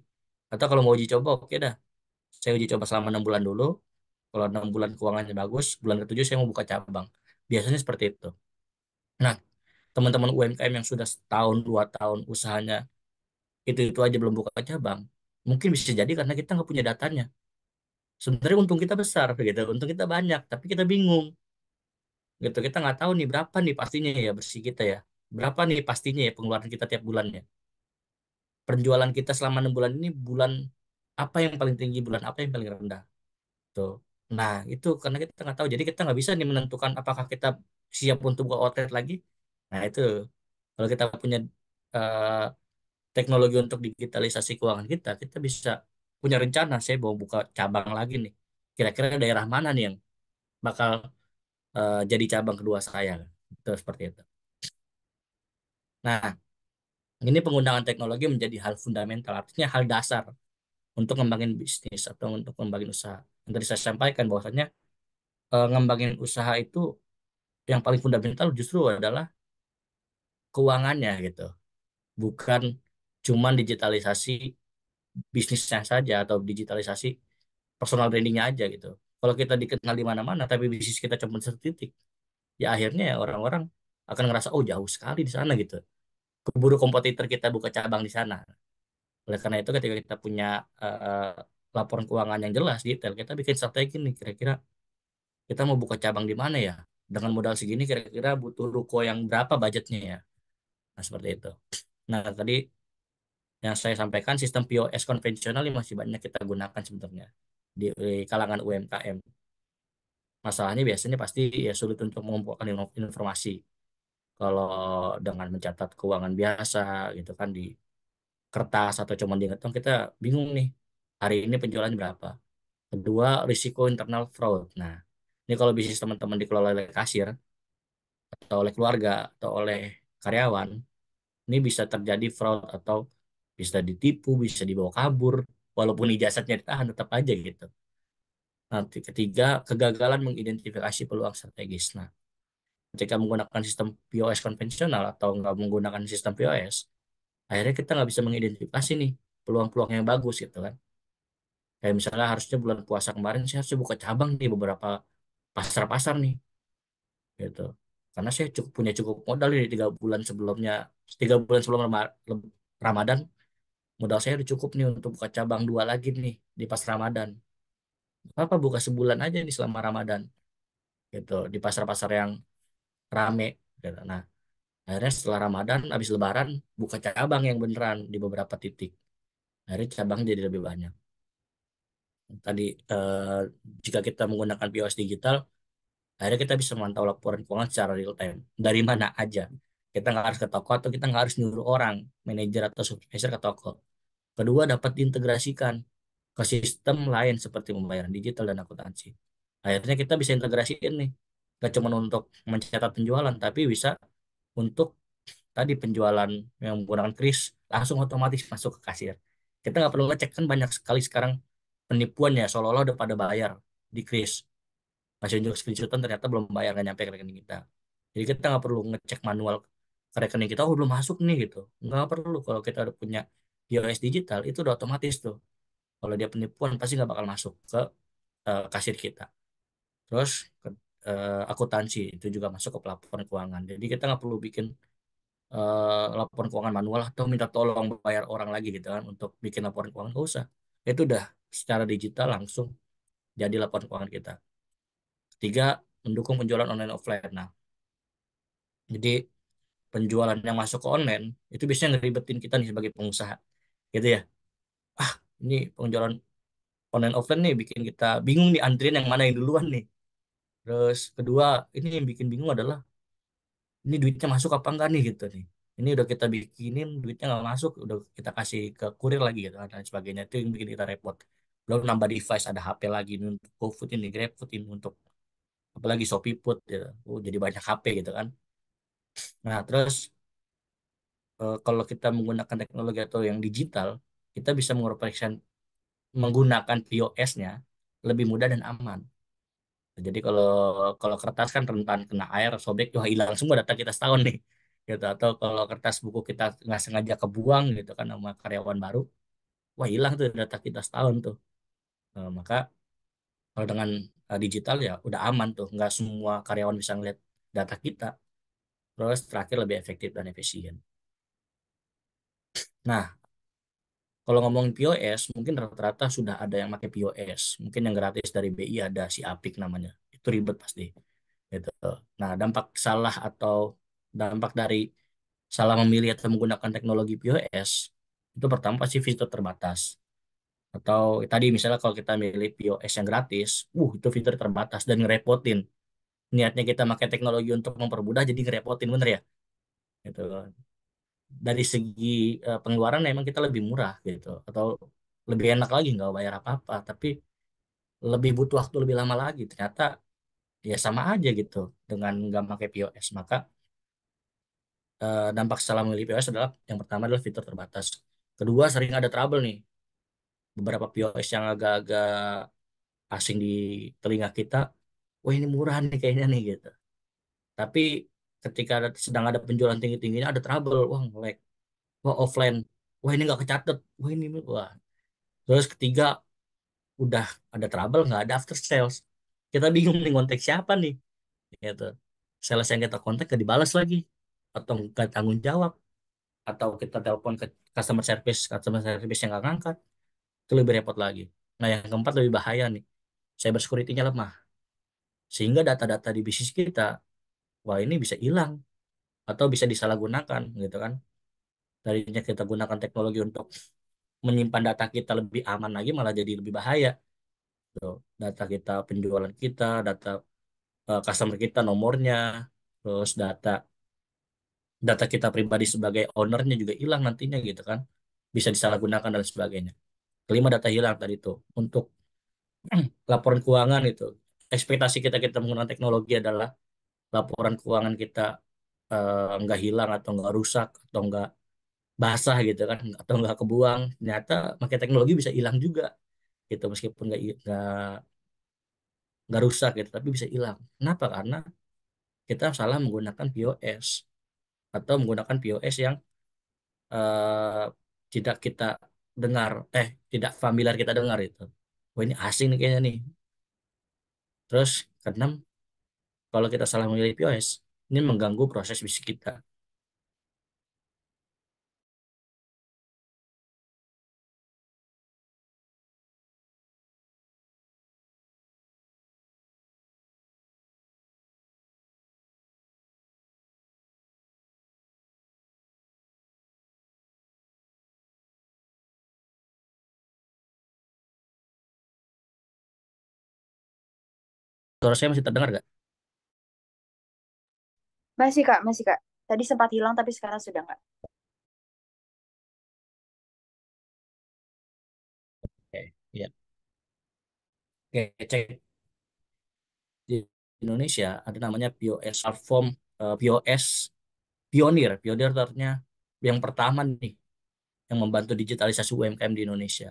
Atau kalau mau uji coba, oke okay dah. Saya uji coba selama enam bulan dulu, kalau enam bulan keuangannya bagus, bulan ketujuh saya mau buka cabang. Biasanya seperti itu. Nah, teman-teman UMKM yang sudah setahun, dua tahun usahanya itu-itu aja belum buka cabang, mungkin bisa jadi karena kita nggak punya datanya. Sebenarnya untung kita besar, gitu. untung kita banyak, tapi kita bingung. gitu Kita nggak tahu nih berapa nih pastinya ya bersih kita ya. Berapa nih pastinya ya pengeluaran kita tiap bulannya penjualan kita selama enam bulan ini bulan apa yang paling tinggi bulan apa yang paling rendah tuh Nah, itu karena kita nggak tahu. Jadi kita nggak bisa nih menentukan apakah kita siap untuk buka outlet lagi. Nah, itu kalau kita punya uh, teknologi untuk digitalisasi keuangan kita, kita bisa punya rencana. Saya mau buka cabang lagi nih. Kira-kira daerah mana nih yang bakal uh, jadi cabang kedua saya? Itu seperti itu. Nah, ini penggunaan teknologi menjadi hal fundamental, artinya hal dasar untuk ngembangin bisnis atau untuk ngembangin usaha. Yang tadi saya sampaikan bahwasanya e, ngembangin usaha itu yang paling fundamental justru adalah keuangannya gitu. Bukan cuman digitalisasi bisnisnya saja atau digitalisasi personal brandingnya aja gitu. Kalau kita dikenal di mana-mana tapi bisnis kita cuma satu titik, ya akhirnya orang-orang akan ngerasa oh jauh sekali di sana gitu. Keburu kompetitor kita buka cabang di sana. Oleh karena itu ketika kita punya uh, laporan keuangan yang jelas detail, kita bikin strategi nih kira-kira kita mau buka cabang di mana ya? Dengan modal segini kira-kira butuh ruko yang berapa budgetnya ya? Nah, seperti itu. Nah, tadi yang saya sampaikan sistem POS konvensional ini masih banyak kita gunakan sebenarnya di, di kalangan UMKM. Masalahnya biasanya pasti ya sulit untuk mengumpulkan informasi kalau dengan mencatat keuangan biasa gitu kan di kertas atau cuma di kantong kita bingung nih hari ini penjualan berapa kedua risiko internal fraud nah ini kalau bisnis teman-teman dikelola oleh kasir atau oleh keluarga atau oleh karyawan ini bisa terjadi fraud atau bisa ditipu bisa dibawa kabur walaupun ijazahnya ditahan tetap aja gitu nanti ketiga kegagalan mengidentifikasi peluang strategis nah ketika menggunakan sistem POS konvensional atau nggak menggunakan sistem POS akhirnya kita nggak bisa mengidentifikasi nih peluang-peluang yang bagus gitu kan kayak misalnya harusnya bulan puasa kemarin saya harusnya buka cabang di beberapa pasar-pasar nih gitu karena saya cukup punya cukup modal di tiga bulan sebelumnya tiga bulan sebelum Ramadan modal saya udah cukup nih untuk buka cabang dua lagi nih di pas Ramadan apa buka sebulan aja nih selama Ramadan gitu di pasar-pasar yang rame gitu. nah akhirnya setelah Ramadan habis Lebaran buka cabang yang beneran di beberapa titik akhirnya cabang jadi lebih banyak tadi eh, jika kita menggunakan POS digital akhirnya kita bisa memantau laporan keuangan secara real time dari mana aja kita nggak harus ke toko atau kita nggak harus nyuruh orang manajer atau supervisor ke toko kedua dapat diintegrasikan ke sistem lain seperti pembayaran digital dan akuntansi akhirnya kita bisa integrasiin nih gak cuma untuk mencatat penjualan tapi bisa untuk tadi penjualan yang menggunakan kris langsung otomatis masuk ke kasir. Kita nggak perlu ngecek kan banyak sekali sekarang penipuan ya seolah-olah udah pada bayar di kris. Masih unjuk screenshot ternyata belum bayar nggak nyampe ke rekening kita. Jadi kita nggak perlu ngecek manual ke rekening kita, oh belum masuk nih gitu. Nggak perlu kalau kita udah punya POS digital itu udah otomatis tuh. Kalau dia penipuan pasti nggak bakal masuk ke uh, kasir kita. Terus uh, akuntansi itu juga masuk ke pelaporan keuangan. Jadi kita nggak perlu bikin uh, eh, laporan keuangan manual atau minta tolong bayar orang lagi gitu kan untuk bikin laporan keuangan nggak usah. Itu udah secara digital langsung jadi laporan keuangan kita. Tiga mendukung penjualan online offline. Nah, jadi penjualan yang masuk ke online itu biasanya ngeribetin kita nih sebagai pengusaha. Gitu ya. Ah, ini penjualan online offline nih bikin kita bingung nih antrian yang mana yang duluan nih Terus kedua, ini yang bikin bingung adalah ini duitnya masuk apa enggak nih gitu nih. Ini udah kita bikinin duitnya nggak masuk, udah kita kasih ke kurir lagi gitu kan, dan sebagainya. Itu yang bikin kita repot. Belum nambah device, ada HP lagi ini untuk GoFood ini, GrabFood ini untuk apalagi Shopee Food gitu. Oh, jadi banyak HP gitu kan. Nah, terus eh, kalau kita menggunakan teknologi atau yang digital, kita bisa mengoperasikan menggunakan POS-nya lebih mudah dan aman. Jadi kalau kalau kertas kan rentan kena air, sobek, wah hilang semua data kita setahun nih. Gitu. Atau kalau kertas buku kita nggak sengaja kebuang gitu kan sama karyawan baru, wah hilang tuh data kita setahun tuh. Nah, maka kalau dengan eh, digital ya udah aman tuh, nggak semua karyawan bisa ngeliat data kita. Terus terakhir lebih efektif dan efisien. Nah, kalau ngomong POS, mungkin rata-rata sudah ada yang pakai POS. Mungkin yang gratis dari BI ada si Apik namanya. Itu ribet pasti. Gitu. Nah, dampak salah atau dampak dari salah memilih atau menggunakan teknologi POS itu pertama pasti fitur terbatas atau tadi misalnya kalau kita milih POS yang gratis, uh itu fitur terbatas dan ngerepotin. Niatnya kita pakai teknologi untuk mempermudah jadi ngerepotin bener ya. Gitu dari segi uh, pengeluaran memang kita lebih murah gitu atau lebih enak lagi nggak bayar apa-apa tapi lebih butuh waktu lebih lama lagi ternyata ya sama aja gitu dengan nggak pakai POS maka uh, dampak salah memilih POS adalah yang pertama adalah fitur terbatas kedua sering ada trouble nih beberapa POS yang agak-agak asing di telinga kita wah ini murah nih kayaknya nih gitu tapi ketika ada, sedang ada penjualan tinggi tingginya ada trouble wah ngelag wah offline wah ini nggak kecatet wah ini wah terus ketiga udah ada trouble nggak ada after sales kita bingung nih kontak siapa nih gitu sales yang kita kontak gak dibalas lagi atau nggak tanggung jawab atau kita telepon ke customer service customer service yang nggak ngangkat itu lebih repot lagi nah yang keempat lebih bahaya nih cyber security-nya lemah sehingga data-data di bisnis kita wah ini bisa hilang atau bisa disalahgunakan gitu kan tadinya kita gunakan teknologi untuk menyimpan data kita lebih aman lagi malah jadi lebih bahaya tuh gitu. data kita penjualan kita data uh, customer kita nomornya terus data data kita pribadi sebagai ownernya juga hilang nantinya gitu kan bisa disalahgunakan dan sebagainya kelima data hilang tadi itu untuk laporan keuangan itu ekspektasi kita kita menggunakan teknologi adalah laporan keuangan kita eh, nggak hilang atau nggak rusak atau nggak basah gitu kan atau nggak kebuang ternyata pakai teknologi bisa hilang juga gitu meskipun nggak nggak nggak rusak gitu tapi bisa hilang kenapa karena kita salah menggunakan POS atau menggunakan POS yang uh, tidak kita dengar eh tidak familiar kita dengar itu wah ini asing nih kayaknya nih terus keenam kalau kita salah memilih POS, ini mengganggu proses bisnis kita. Suara saya masih terdengar gak? Masih Kak, masih Kak. Tadi sempat hilang tapi sekarang sudah nggak. Oke, ya. Oke, cek di Indonesia ada namanya BioS platform uh, eh, BioS pionir. Pionir artinya yang pertama nih yang membantu digitalisasi UMKM di Indonesia.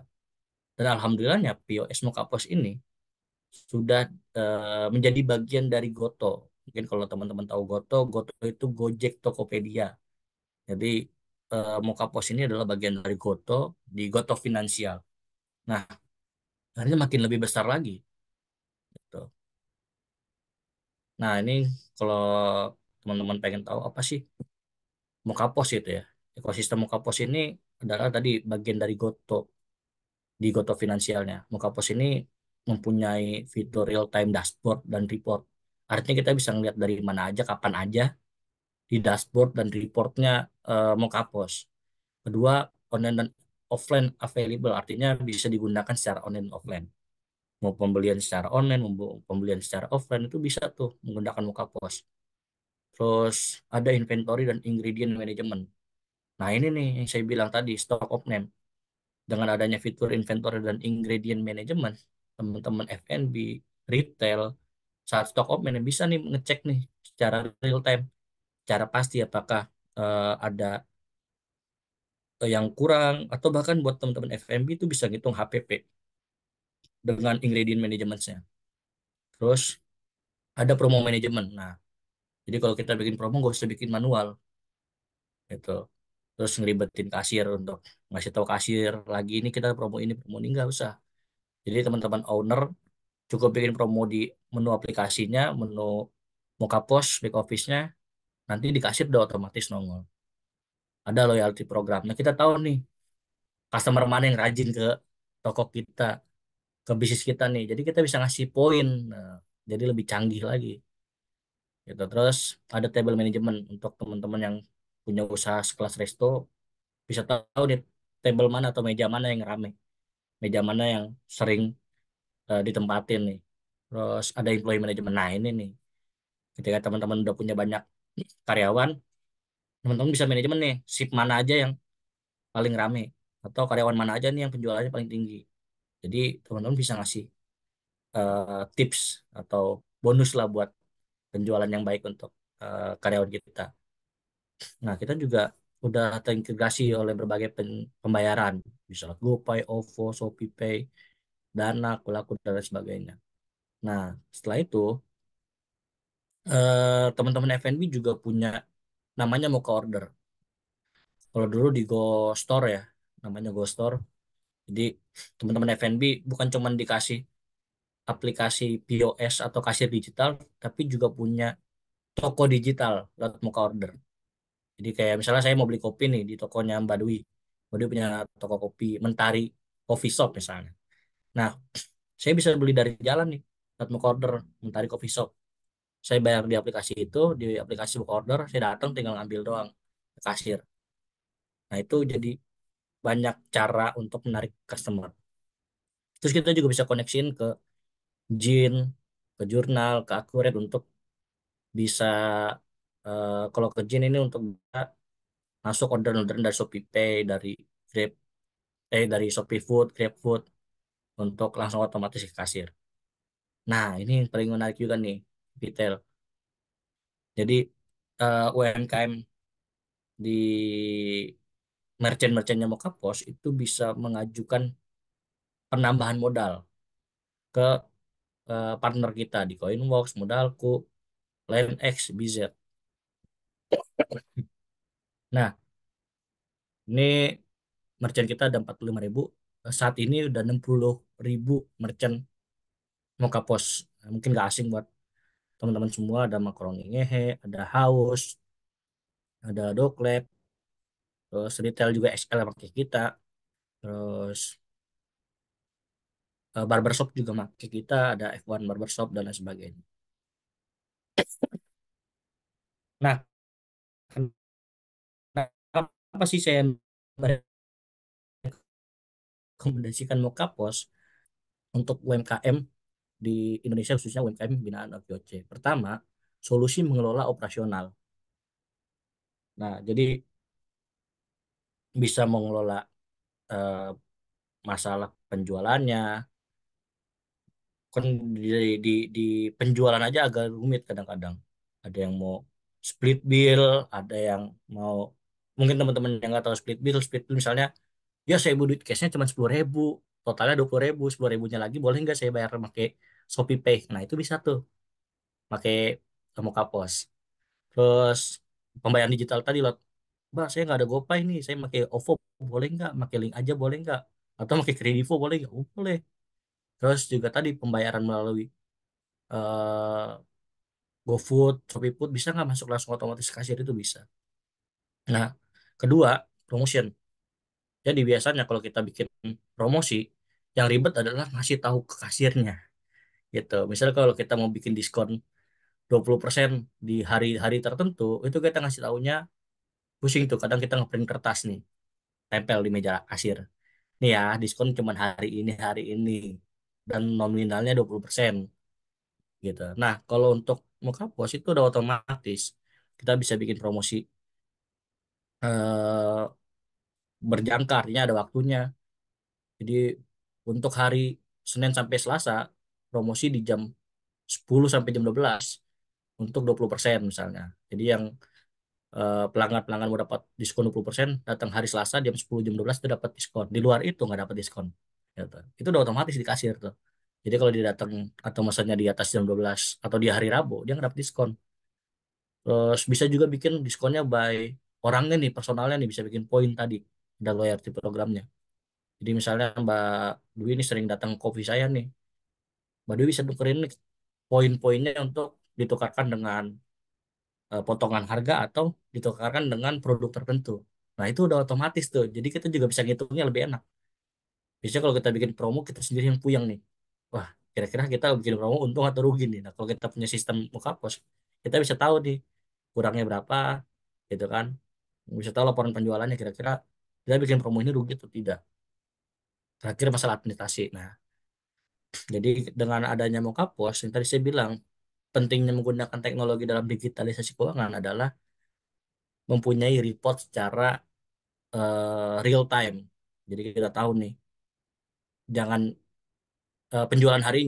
Dan alhamdulillahnya POS Mokapos ini sudah uh, menjadi bagian dari Goto mungkin kalau teman-teman tahu Goto Goto itu Gojek Tokopedia jadi eh, Moka Pos ini adalah bagian dari Goto di Goto Finansial nah akhirnya makin lebih besar lagi gitu. nah ini kalau teman-teman pengen tahu apa sih Moka Pos itu ya ekosistem Moka Pos ini adalah tadi bagian dari Goto di Goto Finansialnya. Pos ini mempunyai fitur real time dashboard dan report. Artinya kita bisa ngeliat dari mana aja, kapan aja, di dashboard dan reportnya uh, mau kapos. Kedua, online dan offline available, artinya bisa digunakan secara online dan offline. Mau pembelian secara online, mau pembelian secara offline, itu bisa tuh menggunakan muka pos. Terus ada inventory dan ingredient management. Nah ini nih yang saya bilang tadi, stock of name. Dengan adanya fitur inventory dan ingredient management, teman-teman F&B, retail, saat stok open yang bisa nih ngecek nih secara real time cara pasti apakah uh, ada eh, yang kurang atau bahkan buat teman-teman FMB itu bisa ngitung HPP dengan ingredient managementnya terus ada promo manajemen nah jadi kalau kita bikin promo gak usah bikin manual gitu terus ngeribetin kasir untuk ngasih tahu kasir lagi ini kita promo ini promo ini nggak usah jadi teman-teman owner cukup bikin promo di menu aplikasinya, menu muka pos, back office-nya, nanti dikasih udah otomatis nongol. Ada loyalty program. Nah Kita tahu nih, customer mana yang rajin ke toko kita, ke bisnis kita nih. Jadi kita bisa ngasih poin. Nah, jadi lebih canggih lagi. Gitu. Terus ada table management untuk teman-teman yang punya usaha sekelas resto, bisa tahu di table mana atau meja mana yang rame. Meja mana yang sering Eh, ditempatin nih terus ada employee management nah ini nih ketika teman-teman udah punya banyak karyawan teman-teman bisa manajemen nih shift mana aja yang paling rame atau karyawan mana aja nih yang penjualannya paling tinggi jadi teman-teman bisa ngasih uh, tips atau bonus lah buat penjualan yang baik untuk uh, karyawan kita nah kita juga udah terintegrasi oleh berbagai pembayaran bisa GoPay, OVO, ShopeePay dana, kulaku dan lain sebagainya. Nah, setelah itu eh, teman-teman FNB juga punya namanya muka Order. Kalau dulu di Go Store ya, namanya Go Store. Jadi teman-teman FNB bukan cuma dikasih aplikasi POS atau kasir digital, tapi juga punya toko digital lewat muka Order. Jadi kayak misalnya saya mau beli kopi nih di tokonya Mbak Dwi. Mbak Dwi punya toko kopi Mentari Coffee Shop misalnya. Nah, saya bisa beli dari jalan nih, saat mau order, mentari coffee shop. Saya bayar di aplikasi itu, di aplikasi book order, saya datang tinggal ngambil doang ke kasir. Nah, itu jadi banyak cara untuk menarik customer. Terus kita juga bisa koneksiin ke Jin, ke jurnal, ke akurat untuk bisa uh, kalau ke Jin ini untuk bisa masuk order order dari Shopee Pay, dari Grab, eh dari Shopee Food, Grab Food untuk langsung otomatis ke kasir. Nah, ini yang paling menarik juga nih, detail. Jadi uh, eh, UMKM di merchant-merchantnya Mokapos itu bisa mengajukan penambahan modal ke uh, partner kita di Coinbox, Modalku, X, Bizet. Nah, ini merchant kita ada 45 ribu. Saat ini udah 60 ribu merchant Mocha pos nah, mungkin gak asing buat teman-teman semua ada makaroni ngehe, ada haus, ada doklek, terus retail juga XL pakai kita, terus uh, eh, barbershop juga pakai kita, ada F1 barbershop dan lain sebagainya. Nah, apa sih saya merekomendasikan Mocha kapos untuk UMKM di Indonesia khususnya UMKM binaan OKOC. Pertama, solusi mengelola operasional. Nah, jadi bisa mengelola eh, masalah penjualannya, kan di, di, di penjualan aja agak rumit kadang-kadang. Ada yang mau split bill, ada yang mau mungkin teman-teman yang nggak tahu split bill, split bill misalnya, ya saya butuh duit cashnya cuma sepuluh ribu, totalnya dua puluh ribu sepuluh ribunya lagi boleh nggak saya bayar pakai Shopee Pay nah itu bisa tuh pakai Moka Pos terus pembayaran digital tadi loh Mbak, saya nggak ada GoPay nih, saya pakai OVO boleh nggak? Pakai link aja boleh nggak? Atau pakai Kredivo boleh nggak? Oh, boleh. Terus juga tadi pembayaran melalui uh, GoFood, ShopeeFood bisa nggak masuk langsung otomatis kasir itu bisa. Nah, kedua promotion. Jadi biasanya kalau kita bikin promosi, yang ribet adalah ngasih tahu ke kasirnya. Gitu. Misalnya kalau kita mau bikin diskon 20% di hari-hari tertentu, itu kita ngasih tahunya pusing tuh. Kadang kita ngeprint kertas nih, tempel di meja kasir. Nih ya, diskon cuma hari ini, hari ini. Dan nominalnya 20% gitu. Nah, kalau untuk muka pos itu udah otomatis kita bisa bikin promosi eh, berjangka artinya ada waktunya jadi untuk hari Senin sampai Selasa promosi di jam 10 sampai jam 12 untuk 20% misalnya jadi yang eh, pelanggan-pelanggan mau dapat diskon 20% datang hari Selasa jam 10 jam 12 itu dapat diskon di luar itu nggak dapat diskon gitu. itu udah otomatis di kasir tuh jadi kalau dia datang atau misalnya di atas jam 12 atau di hari Rabu dia nggak dapat diskon terus bisa juga bikin diskonnya by orangnya nih personalnya nih bisa bikin poin tadi ada loyalty programnya jadi misalnya Mbak Dwi ini sering datang kopi saya nih Mbak Dwi bisa tukerin poin-poinnya untuk ditukarkan dengan eh, potongan harga atau ditukarkan dengan produk tertentu nah itu udah otomatis tuh jadi kita juga bisa ngitungnya lebih enak biasanya kalau kita bikin promo kita sendiri yang puyang nih wah kira-kira kita bikin promo untung atau rugi nih nah kalau kita punya sistem muka pos kita bisa tahu nih kurangnya berapa gitu kan bisa tahu laporan penjualannya kira-kira kita bikin promo ini rugi atau tidak terakhir masalah administrasi nah jadi dengan adanya pos yang tadi saya bilang pentingnya menggunakan teknologi dalam digitalisasi keuangan adalah mempunyai report secara uh, real time jadi kita tahu nih jangan uh, penjualan hari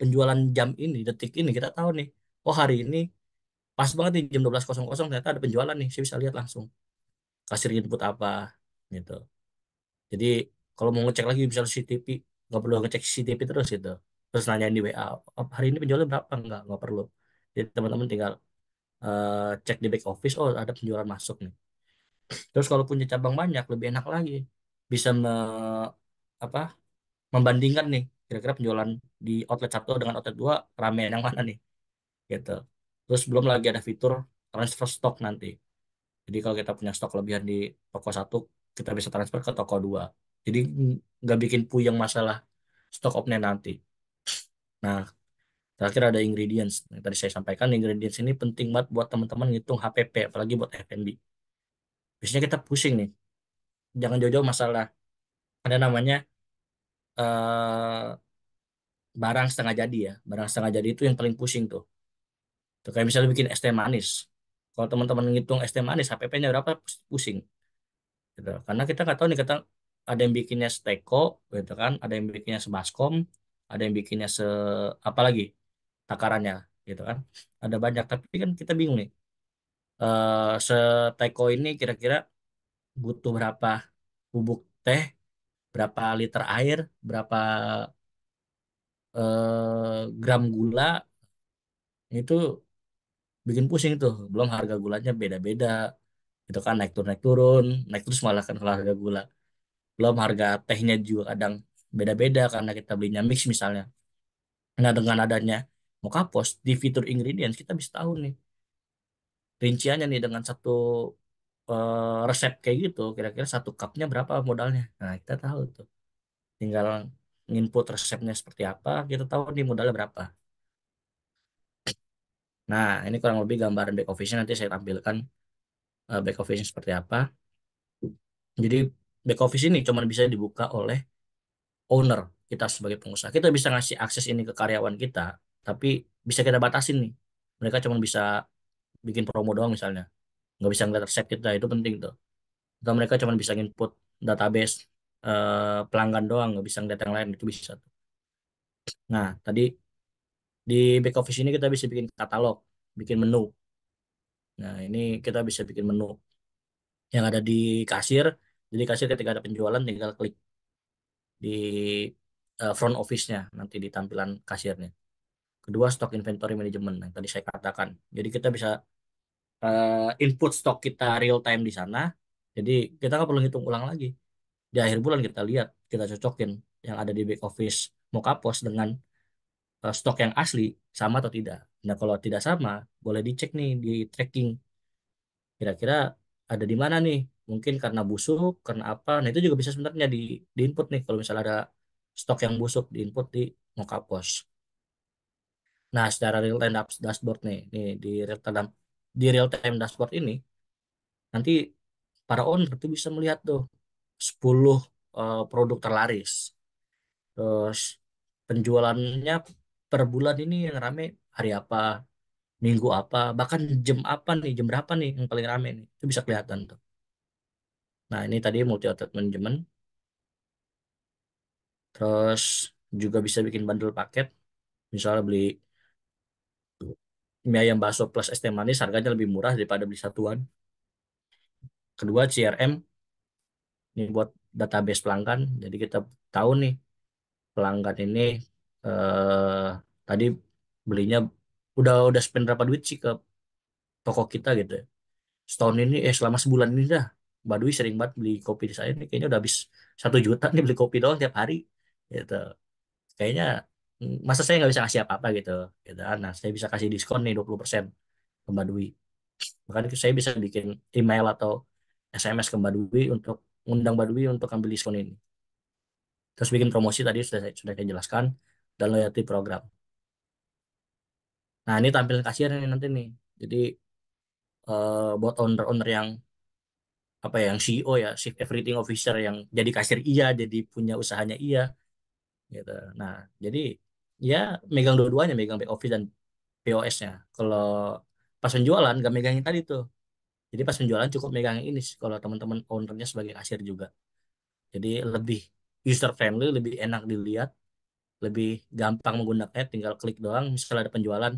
penjualan jam ini detik ini kita tahu nih oh hari ini pas banget nih jam 12.00 ternyata ada penjualan nih saya bisa lihat langsung kasirnya input apa gitu jadi kalau mau ngecek lagi misalnya CCTV nggak perlu ngecek CCTV terus gitu terus nanyain di WA oh, hari ini penjualan berapa nggak nggak perlu jadi teman-teman tinggal uh, cek di back office oh ada penjualan masuk nih terus kalau punya cabang banyak lebih enak lagi bisa me, apa membandingkan nih kira-kira penjualan di outlet satu dengan outlet dua rame yang mana nih gitu terus belum lagi ada fitur transfer stok nanti jadi kalau kita punya stok lebihan di toko satu kita bisa transfer ke toko dua jadi nggak bikin puyeng masalah stok opnya nanti nah terakhir ada ingredients yang tadi saya sampaikan ingredients ini penting banget buat teman-teman ngitung HPP apalagi buat F&B biasanya kita pusing nih jangan jauh-jauh masalah ada namanya eh, barang setengah jadi ya barang setengah jadi itu yang paling pusing tuh tuh kayak misalnya bikin es teh manis kalau teman-teman ngitung es teh manis HPP-nya berapa pusing gitu. karena kita nggak tahu nih kata ada yang bikinnya steko gitu kan ada yang bikinnya sebaskom ada yang bikinnya se lagi takarannya gitu kan ada banyak tapi kan kita bingung nih uh, seteko ini kira-kira butuh berapa bubuk teh berapa liter air berapa uh, gram gula itu bikin pusing tuh belum harga gulanya beda-beda itu kan naik turun naik turun naik terus malah kan kalau harga gula belum harga tehnya juga kadang beda-beda karena kita belinya mix misalnya nah dengan adanya muka Post di fitur ingredients kita bisa tahu nih rinciannya nih dengan satu uh, resep kayak gitu kira-kira satu cupnya berapa modalnya nah kita tahu tuh tinggal input resepnya seperti apa kita tahu nih modalnya berapa nah ini kurang lebih gambaran back office nanti saya tampilkan Eh, back office-nya seperti apa. Jadi back office ini cuma bisa dibuka oleh owner kita sebagai pengusaha. Kita bisa ngasih akses ini ke karyawan kita, tapi bisa kita batasin nih. Mereka cuma bisa bikin promo doang misalnya. Nggak bisa ngeliat resep kita, itu penting tuh. Atau mereka cuma bisa input database eh, pelanggan doang, nggak bisa ngeliat yang lain, itu bisa Nah, tadi di back office ini kita bisa bikin katalog, bikin menu. Nah, ini kita bisa bikin menu yang ada di kasir. Jadi kasir ketika ada penjualan tinggal klik di eh, front office-nya nanti di tampilan kasirnya. Kedua, stock inventory management yang tadi saya katakan. Jadi kita bisa eh, input stok kita real time di sana. Jadi kita nggak perlu hitung ulang lagi. Di akhir bulan kita lihat, kita cocokin yang ada di back office mau kapos dengan eh, stok yang asli sama atau tidak. Nah kalau tidak sama, boleh dicek nih di tracking. Kira-kira ada di mana nih? Mungkin karena busuk, karena apa? Nah itu juga bisa sebenarnya di, di input nih. Kalau misalnya ada stok yang busuk di input di mockup post. Nah secara real time dashboard nih, nih di real time di real time dashboard ini nanti para owner itu bisa melihat tuh 10 eh, produk terlaris. Terus penjualannya per bulan ini yang rame hari apa, minggu apa, bahkan jam apa nih, jam berapa nih yang paling rame nih. Itu bisa kelihatan tuh. Nah, ini tadi multi outlet manajemen Terus juga bisa bikin bundle paket. Misalnya beli mie ayam bakso plus es teh manis harganya lebih murah daripada beli satuan. Kedua, CRM. Ini buat database pelanggan. Jadi kita tahu nih pelanggan ini eh, tadi belinya udah udah spend berapa duit sih ke toko kita gitu ya. Setahun ini eh selama sebulan ini dah Badui sering banget beli kopi di saya ini kayaknya udah habis satu juta nih beli kopi doang tiap hari gitu. Kayaknya mm, masa saya nggak bisa ngasih apa-apa gitu gitu kan. nah saya bisa kasih diskon nih 20% ke Badui bahkan saya bisa bikin email atau SMS ke Badui untuk undang Badui untuk ambil diskon ini terus bikin promosi tadi sudah sudah saya jelaskan dan loyalty program. Nah, ini tampilan kasir ini nanti nih. Jadi uh, buat owner-owner yang apa ya, yang CEO ya, chief everything officer yang jadi kasir iya, jadi punya usahanya iya gitu. Nah, jadi ya megang dua-duanya, megang back office dan POS-nya. Kalau pas penjualan gak yang tadi tuh. Jadi pas penjualan cukup megang ini kalau teman-teman ownernya sebagai kasir juga. Jadi lebih user friendly, lebih enak dilihat lebih gampang menggunakannya tinggal klik doang misalnya ada penjualan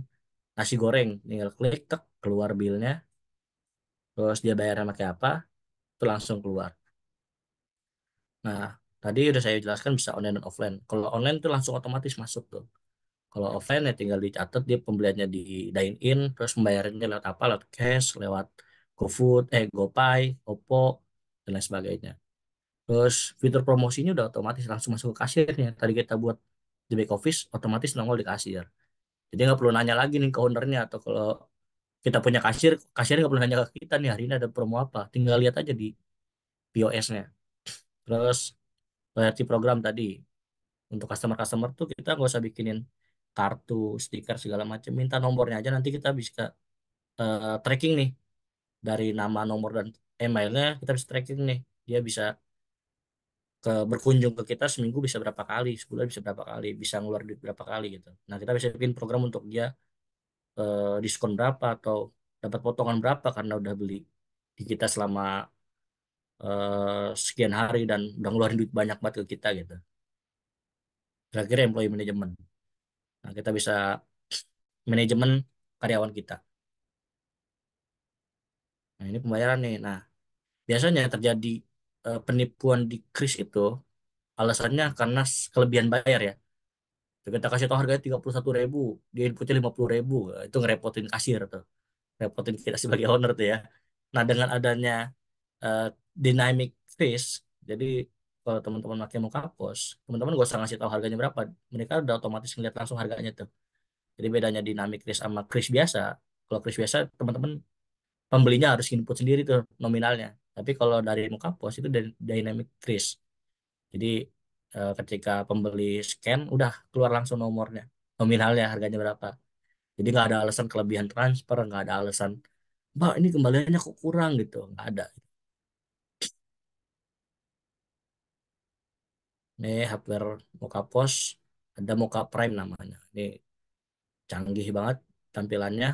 nasi goreng tinggal klik tek keluar bilnya terus dia bayar pakai apa itu langsung keluar nah tadi udah saya jelaskan bisa online dan offline kalau online itu langsung otomatis masuk tuh kalau offline ya tinggal dicatat dia pembeliannya di dine in terus membayarnya lewat apa lewat cash lewat GoFood eh GoPay Oppo dan lain sebagainya Terus fitur promosinya udah otomatis langsung masuk ke kasirnya. Tadi kita buat di back office otomatis nongol di kasir jadi nggak perlu nanya lagi nih ke ownernya atau kalau kita punya kasir kasir nggak perlu nanya ke kita nih hari ini ada promo apa tinggal lihat aja di POS-nya terus loyalty program tadi untuk customer-customer tuh kita nggak usah bikinin kartu stiker segala macam minta nomornya aja nanti kita bisa uh, tracking nih dari nama nomor dan emailnya kita bisa tracking nih dia bisa ke berkunjung ke kita seminggu bisa berapa kali, sebulan bisa berapa kali, bisa ngeluar duit berapa kali gitu. Nah, kita bisa bikin program untuk dia eh, diskon berapa atau dapat potongan berapa karena udah beli di kita selama eh, sekian hari dan udah ngeluarin duit banyak banget ke kita gitu. Terakhir employee management. Nah, kita bisa manajemen karyawan kita. Nah, ini pembayaran nih. Nah, biasanya terjadi uh, penipuan di Kris itu alasannya karena kelebihan bayar ya. Kita kasih tahu harganya satu ribu, dia inputnya lima puluh ribu. Itu ngerepotin kasir tuh. ngerepotin kita sebagai owner tuh ya. Nah, dengan adanya uh, dynamic fees, jadi kalau teman-teman pakai mau kapos, teman-teman gak usah ngasih tahu harganya berapa. Mereka udah otomatis ngeliat langsung harganya tuh. Jadi bedanya dynamic fees sama kris biasa. Kalau kris biasa, teman-teman pembelinya harus input sendiri tuh nominalnya. Tapi kalau dari muka pos itu dynamic trace. Jadi eh, ketika pembeli scan udah keluar langsung nomornya, nominalnya harganya berapa. Jadi nggak ada alasan kelebihan transfer, nggak ada alasan Mbak ini kembaliannya kok kurang gitu, nggak ada. Ini hardware muka Pos, ada muka Prime namanya. Ini canggih banget tampilannya.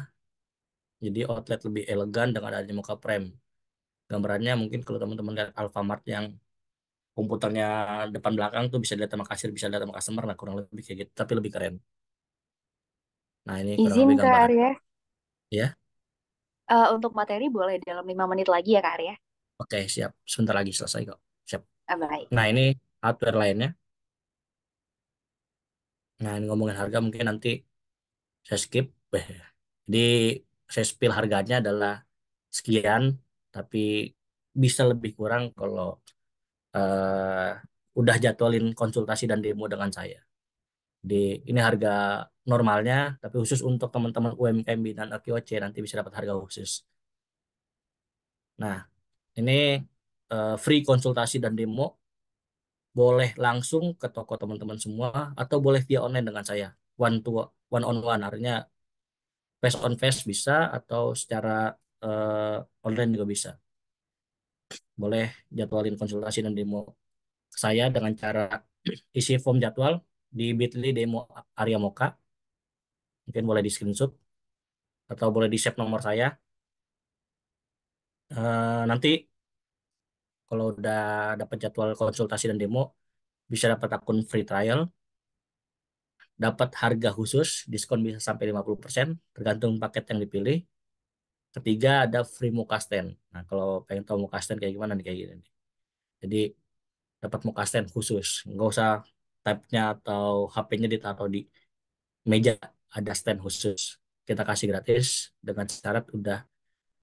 Jadi outlet lebih elegan dengan adanya muka Prime gambarannya mungkin kalau teman-teman lihat Alfamart yang komputernya depan belakang tuh bisa dilihat sama kasir, bisa dilihat sama customer, nah kurang lebih kayak gitu, tapi lebih keren. Nah ini kurang Izin lebih gambaran. Arya, Ya, Uh, untuk materi boleh dalam lima menit lagi ya Kak Arya? oke siap. Sebentar lagi selesai kok. Siap. Ah, baik. Nah ini hardware lainnya. Nah ini ngomongin harga mungkin nanti saya skip. Jadi saya spill harganya adalah sekian tapi bisa lebih kurang kalau uh, udah jadwalin konsultasi dan demo dengan saya. Di ini harga normalnya, tapi khusus untuk teman-teman UMKM dan RQOC nanti bisa dapat harga khusus. Nah, ini uh, free konsultasi dan demo boleh langsung ke toko teman-teman semua atau boleh via online dengan saya one to one on one artinya face on face bisa atau secara uh, online juga bisa. Boleh jadwalin konsultasi dan demo saya dengan cara isi form jadwal di bit.ly demo Arya Moka. Mungkin boleh di screenshot atau boleh di save nomor saya. Uh, nanti kalau udah dapat jadwal konsultasi dan demo bisa dapat akun free trial dapat harga khusus, diskon bisa sampai 50%, tergantung paket yang dipilih. Ketiga ada free mukasten. Nah, kalau pengen tahu mukasten kayak gimana nih kayak gini nih. Jadi dapat mukasten khusus. Nggak usah tabnya atau HP-nya ditaruh di meja, ada stand khusus. Kita kasih gratis dengan syarat udah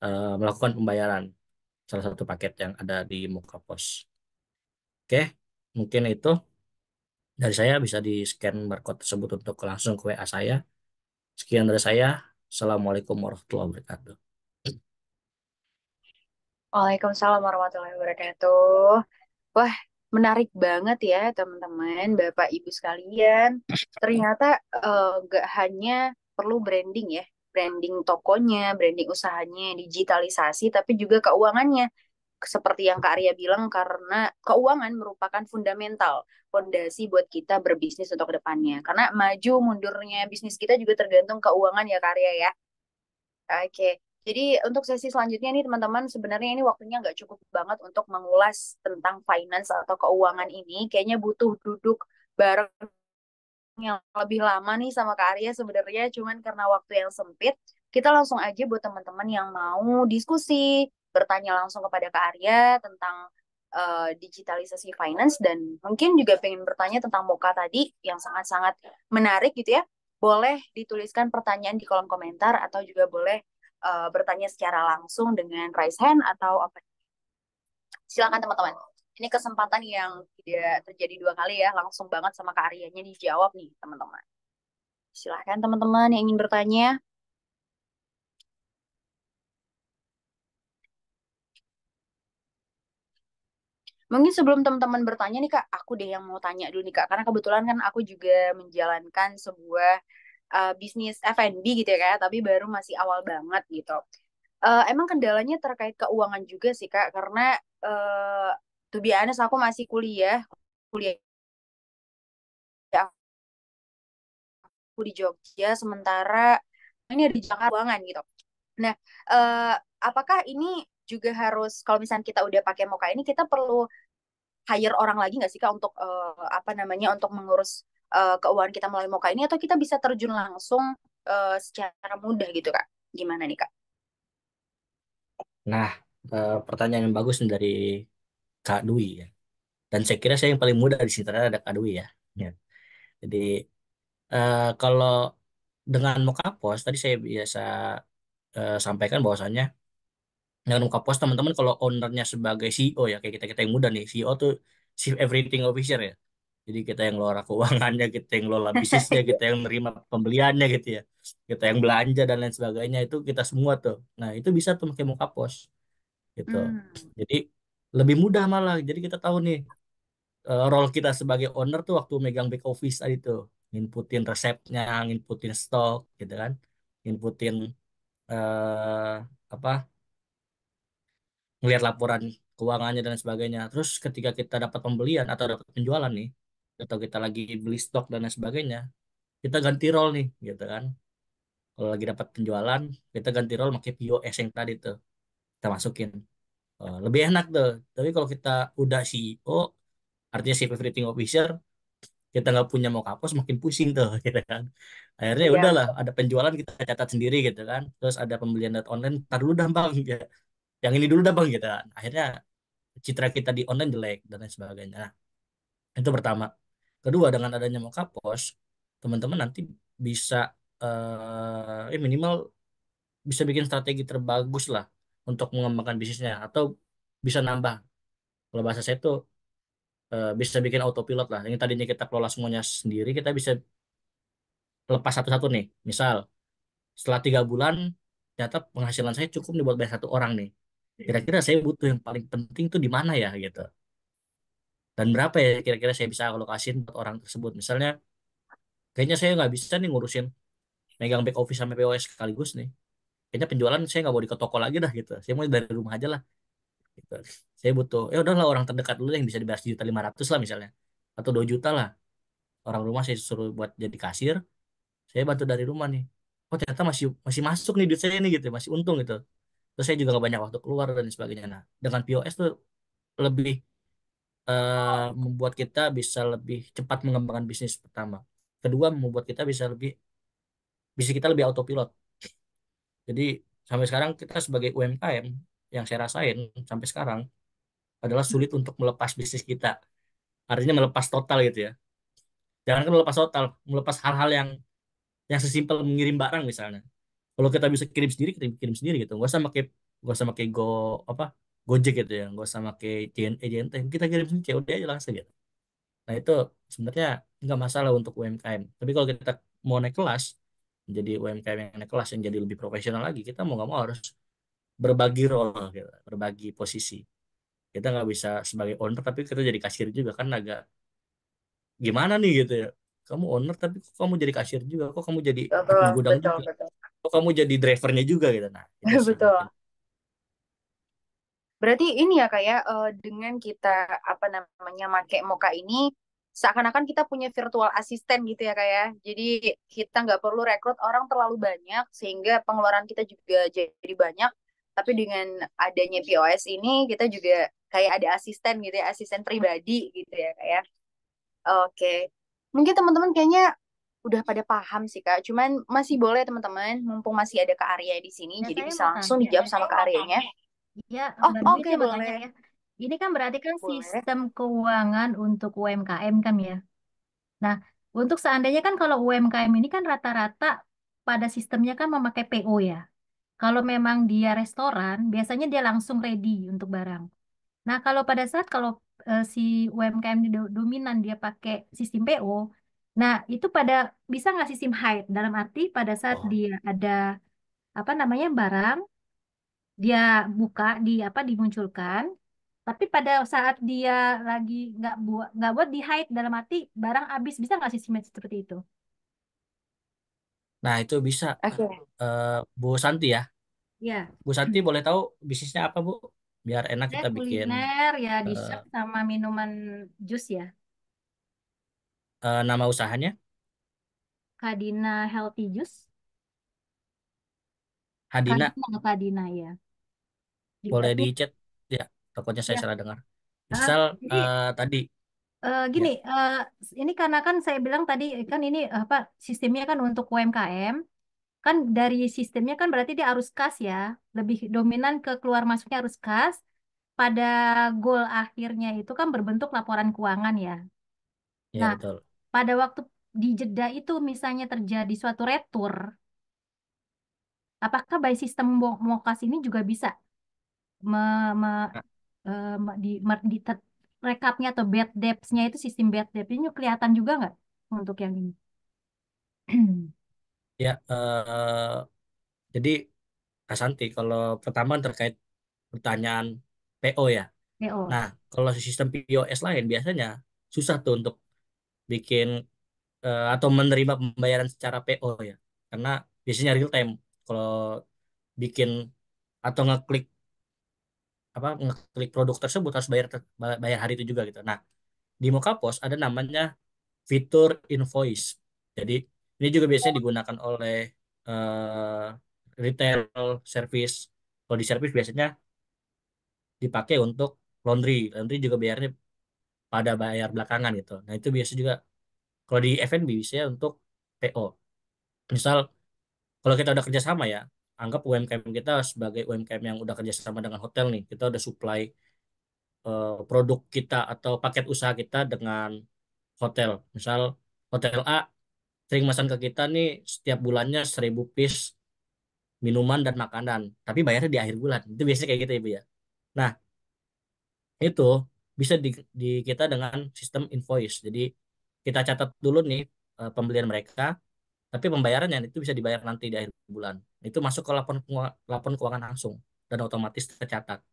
uh, melakukan pembayaran salah satu paket yang ada di muka pos. Oke, mungkin itu dari saya bisa di scan barcode tersebut untuk langsung ke WA saya. Sekian dari saya. Assalamualaikum warahmatullahi wabarakatuh. Waalaikumsalam warahmatullahi wabarakatuh. Wah, menarik banget ya teman-teman, Bapak Ibu sekalian. Ternyata uh, eh, gak hanya perlu branding ya, branding tokonya, branding usahanya, digitalisasi, tapi juga keuangannya. Seperti yang Kak Arya bilang, karena keuangan merupakan fundamental, fondasi buat kita berbisnis untuk kedepannya. Karena maju mundurnya bisnis kita juga tergantung keuangan ya Kak Arya ya. Oke, jadi untuk sesi selanjutnya nih teman-teman sebenarnya ini waktunya nggak cukup banget untuk mengulas tentang finance atau keuangan ini. Kayaknya butuh duduk bareng yang lebih lama nih sama Kak Arya sebenarnya. Cuman karena waktu yang sempit, kita langsung aja buat teman-teman yang mau diskusi, bertanya langsung kepada Kak Arya tentang uh, digitalisasi finance dan mungkin juga pengen bertanya tentang Moka tadi yang sangat-sangat menarik gitu ya. Boleh dituliskan pertanyaan di kolom komentar atau juga boleh uh, bertanya secara langsung dengan raise hand atau apa. Silakan teman-teman. Ini kesempatan yang tidak terjadi dua kali ya, langsung banget sama karyanya dijawab nih teman-teman. Silakan teman-teman yang ingin bertanya. Mungkin sebelum teman-teman bertanya nih kak, aku deh yang mau tanya dulu nih kak, karena kebetulan kan aku juga menjalankan sebuah uh, bisnis F&B gitu ya kayak tapi baru masih awal banget gitu. Uh, emang kendalanya terkait keuangan juga sih Kak karena uh, to be aku masih kuliah, kuliah aku di Jogja sementara ini ada di Jakarta keuangan gitu. Nah, uh, apakah ini juga harus kalau misalnya kita udah pakai Moka ini kita perlu hire orang lagi nggak sih kak untuk uh, apa namanya untuk mengurus uh, keuangan kita melalui Moka ini atau kita bisa terjun langsung uh, secara mudah gitu kak? Gimana nih kak? Nah, uh, pertanyaan yang bagus dari Kak Dwi ya. Dan saya kira saya yang paling muda di sini ternyata ada Kak Dwi ya. ya. Jadi uh, kalau dengan Moka Pos tadi saya biasa uh, sampaikan bahwasannya dengan Moka Pos teman-teman kalau ownernya sebagai CEO ya kayak kita kita yang muda nih CEO tuh chief everything officer ya jadi kita yang ngelola keuangannya, kita yang ngelola bisnisnya, kita yang nerima pembeliannya gitu ya. Kita yang belanja dan lain sebagainya itu kita semua tuh. Nah, itu bisa tuh pakai muka pos. Gitu. Hmm. Jadi lebih mudah malah. Jadi kita tahu nih eh, role kita sebagai owner tuh waktu megang back office tadi tuh, inputin resepnya, inputin stok gitu kan. Inputin uh, eh, apa? ngeliat laporan keuangannya dan sebagainya. Terus ketika kita dapat pembelian atau dapat penjualan nih, atau kita lagi beli stok dan lain sebagainya kita ganti roll nih gitu kan kalau lagi dapat penjualan kita ganti roll pakai POS yang tadi tuh kita masukin eh, lebih enak tuh tapi kalau kita udah CEO artinya chief everything officer kita nggak punya mau kapos makin pusing tuh gitu kan akhirnya ya. Iya. udahlah ada penjualan kita catat sendiri gitu kan terus ada pembelian dari online tar dulu dah bang ya. yang ini dulu dah bang gitu kan akhirnya citra kita di online jelek dan lain sebagainya nah, itu pertama Kedua, dengan adanya Moka Pos, teman-teman nanti bisa eh, ya minimal bisa bikin strategi terbagus lah untuk mengembangkan bisnisnya atau bisa nambah. Kalau bahasa saya itu eh, bisa bikin autopilot lah. Yang tadinya kita kelola semuanya sendiri, kita bisa lepas satu-satu nih. Misal setelah tiga bulan ternyata penghasilan saya cukup dibuat buat satu orang nih. Iya. Kira-kira saya butuh yang paling penting tuh di mana ya gitu dan berapa ya kira-kira saya bisa alokasin buat orang tersebut misalnya kayaknya saya nggak bisa nih ngurusin megang back office sama POS sekaligus nih kayaknya penjualan saya nggak mau di toko lagi dah gitu saya mau dari rumah aja lah gitu. saya butuh ya udahlah orang terdekat dulu yang bisa dibayar juta lima ratus lah misalnya atau dua juta lah orang rumah saya suruh buat jadi kasir saya bantu dari rumah nih oh ternyata masih masih masuk nih duit saya ini gitu masih untung gitu terus saya juga nggak banyak waktu keluar dan sebagainya nah dengan POS tuh lebih uh, membuat kita bisa lebih cepat mengembangkan bisnis pertama. Kedua, membuat kita bisa lebih bisnis kita lebih autopilot. Jadi sampai sekarang kita sebagai UMKM yang saya rasain sampai sekarang adalah sulit hmm. untuk melepas bisnis kita. Artinya melepas total gitu ya. Jangan kan melepas total, melepas hal-hal yang yang sesimpel mengirim barang misalnya. Kalau kita bisa kirim sendiri, kita kirim sendiri gitu. Gak usah pakai gak usah pakai go apa Gojek gitu ya nggak usah pakai JNE JNT kita kirim COD aja langsung gitu nah itu sebenarnya nggak masalah untuk UMKM tapi kalau kita mau naik kelas jadi UMKM yang naik kelas yang jadi lebih profesional lagi kita mau nggak mau harus berbagi role gitu berbagi posisi kita nggak bisa sebagai owner tapi kita jadi kasir juga kan agak gimana nih gitu ya kamu owner tapi kok kamu jadi kasir juga kok kamu jadi betul, gudang betul, juga betul. kok kamu jadi drivernya juga gitu nah betul Berarti ini ya kayak uh, ya, eh, dengan kita apa namanya make Moka ini seakan-akan kita punya virtual assistant gitu ya kayak. Ya. Jadi kita nggak perlu rekrut orang terlalu banyak sehingga pengeluaran kita juga jadi banyak. Tapi dengan adanya POS ini kita juga kayak ada asisten gitu ya, asisten pribadi gitu ya kayak. Ya. Oke. Mungkin teman-teman kayaknya udah pada paham sih kak. Cuman masih boleh teman-teman, mumpung masih ada ke area di sini, ya, jadi bisa langsung dijawab sama ke areanya Ya, Iya, Oh, oke, saya boleh. ya. Ini kan berarti kan Boleh. sistem keuangan untuk UMKM kan ya. Nah, untuk seandainya kan kalau UMKM ini kan rata-rata pada sistemnya kan memakai PO ya. Kalau memang dia restoran, biasanya dia langsung ready untuk barang. Nah, kalau pada saat kalau uh, si UMKM ini dominan dia pakai sistem PO, nah itu pada bisa nggak sistem hide dalam arti pada saat oh. dia ada apa namanya barang dia buka di apa dimunculkan tapi pada saat dia lagi nggak buat nggak buat di hide dalam hati barang habis bisa nggak simet seperti itu Nah, itu bisa Oke. eh, Bu Santi ya. ya Bu Santi boleh tahu bisnisnya apa, Bu? Biar enak saya kita bikin kuliner ya di eh. sama minuman jus ya eh, nama usahanya Kadina Healthy Juice Hadina. Kadina Kadina ya boleh di chat ya takutnya saya ya. salah dengar ah, misal ah, jadi, uh, tadi uh, gini ya. uh, ini karena kan saya bilang tadi kan ini apa sistemnya kan untuk UMKM kan dari sistemnya kan berarti dia arus kas ya lebih dominan ke keluar masuknya arus kas pada goal akhirnya itu kan berbentuk laporan keuangan ya. ya nah, betul. pada waktu di jeda itu misalnya terjadi suatu retur, apakah by sistem mokas ini juga bisa me, me, eh, me- di, me- di tet- rekapnya atau bad debts-nya itu sistem bad debt-nya kelihatan juga nggak untuk yang ini? Ya, uh, jadi Asanti kalau pertama terkait pertanyaan PO ya. PO. Nah, kalau sistem POS lain biasanya susah tuh untuk bikin uh, atau menerima pembayaran secara PO ya. Karena biasanya real time kalau bikin atau ngeklik apa ngeklik produk tersebut harus bayar bayar hari itu juga gitu. Nah, di Mokapos ada namanya fitur invoice. Jadi ini juga biasanya digunakan oleh uh, retail service. Kalau di service biasanya dipakai untuk laundry. Laundry juga bayarnya pada bayar belakangan gitu. Nah, itu biasa juga kalau di F&B biasanya untuk PO. Misal kalau kita udah kerjasama ya, anggap UMKM kita sebagai UMKM yang udah kerjasama dengan hotel nih kita udah supply uh, produk kita atau paket usaha kita dengan hotel misal hotel A sering pesan ke kita nih setiap bulannya seribu piece minuman dan makanan tapi bayarnya di akhir bulan itu biasanya kayak gitu ya ibu ya nah itu bisa di, di kita dengan sistem invoice jadi kita catat dulu nih eh, pembelian mereka tapi pembayarannya itu bisa dibayar nanti di akhir bulan. Itu masuk ke laporan laporan keuangan langsung dan otomatis tercatat.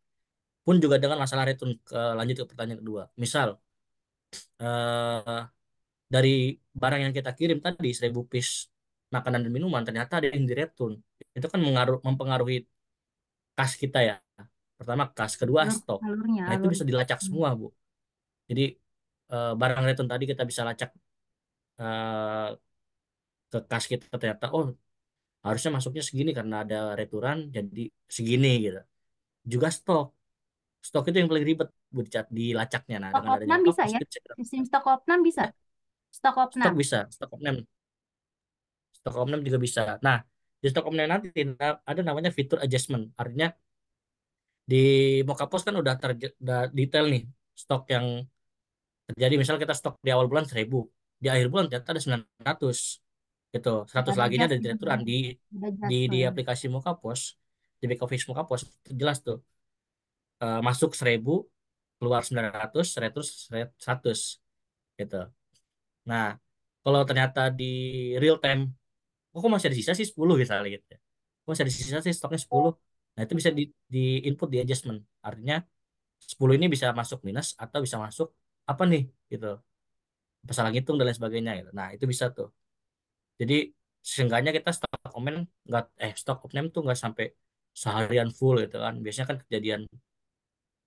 Pun juga dengan masalah return ke lanjut ke pertanyaan kedua. Misal eh, dari barang yang kita kirim tadi 1000 piece makanan dan minuman ternyata ada yang direturn. Itu kan mengaruh, mempengaruhi kas kita ya. Pertama kas, kedua iya, stok. nah, itu bisa dilacak semua, Bu. Jadi eh, barang return tadi kita bisa lacak eh, ke kas kita ternyata oh harusnya masuknya segini karena ada returan jadi segini gitu juga stok stok itu yang paling ribet dicat di lacaknya nah stok dengan opnam bisa ya sistem stok opnam bisa stok opnam stok bisa stok opnam stok opnam juga bisa nah di stok opnam nanti nah, ada namanya fitur adjustment artinya di Mocha Post kan udah, ter, udah detail nih stok yang terjadi misal kita stok di awal bulan seribu di akhir bulan ternyata ada ratus gitu seratus lagi ada di direkturan di di di aplikasi Muka Pos di back office Muka Pos jelas tuh e, masuk seribu keluar sembilan 900 seratus seratus gitu nah kalau ternyata di real time oh, kok masih ada sisa sih sepuluh misalnya gitu, gitu ya kok masih ada sisa sih stoknya sepuluh nah itu bisa di, di input di adjustment artinya sepuluh ini bisa masuk minus atau bisa masuk apa nih gitu salah ngitung dan lain sebagainya gitu. nah itu bisa tuh jadi seenggaknya kita stok komen nggak eh stok opname tuh nggak sampai seharian full gitu kan. Biasanya kan kejadian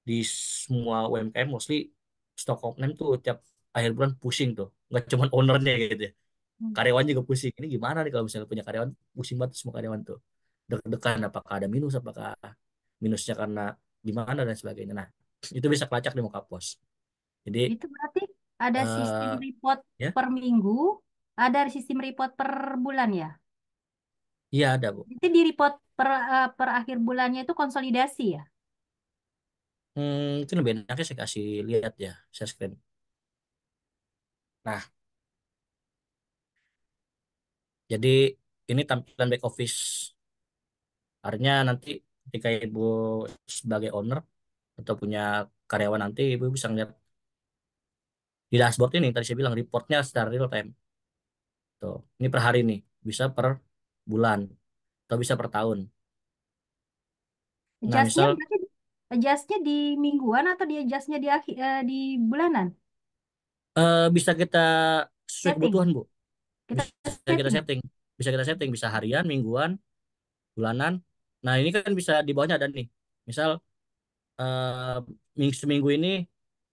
di semua UMKM mostly stok opname tuh tiap akhir bulan pusing tuh. Nggak cuma ownernya gitu ya. Hmm. Karyawan juga pusing. Ini gimana nih kalau misalnya punya karyawan pusing banget semua karyawan tuh. Deg-degan apakah ada minus apakah minusnya karena gimana dan sebagainya. Nah, itu bisa kelacak di muka pos. Jadi itu berarti ada sistem eh, report ya? per minggu ada sistem report per bulan ya? Iya ada Bu. Itu di report per, eh, per akhir bulannya itu konsolidasi ya? Hmm, itu lebih enaknya saya kasih lihat ya, saya screen. Nah, jadi ini tampilan back office. Artinya nanti ketika Ibu sebagai owner atau punya karyawan nanti Ibu bisa ngeliat di dashboard ini, tadi saya bilang reportnya secara real time gitu. Ini per hari nih, bisa per bulan atau bisa per tahun. Nah, Adjustnya misal adjustnya di mingguan atau di adjustnya di akhir uh, di bulanan? Uh, bisa kita sesuai Setting. kebutuhan, Bu. Kita Bisa kita setting. Bisa kita setting, bisa harian, mingguan, bulanan. Nah, ini kan bisa di bawahnya ada nih. Misal uh, eh, minggu seminggu ini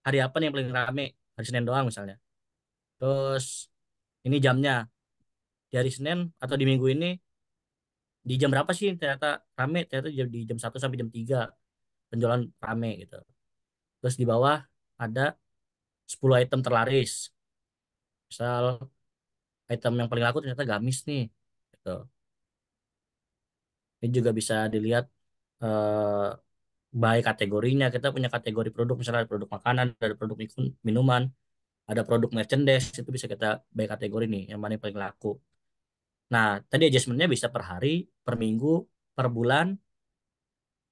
hari apa nih yang paling rame? Hari Senin doang misalnya. Terus ini jamnya di hari Senin atau di minggu ini di jam berapa sih ternyata rame ternyata di jam 1 sampai jam 3 penjualan rame gitu terus di bawah ada 10 item terlaris misal item yang paling laku ternyata gamis nih gitu ini juga bisa dilihat eh, by kategorinya kita punya kategori produk misalnya ada produk makanan ada produk minuman ada produk merchandise itu bisa kita by kategori nih yang mana yang paling laku Nah, tadi adjustmentnya bisa per hari, per minggu, per bulan,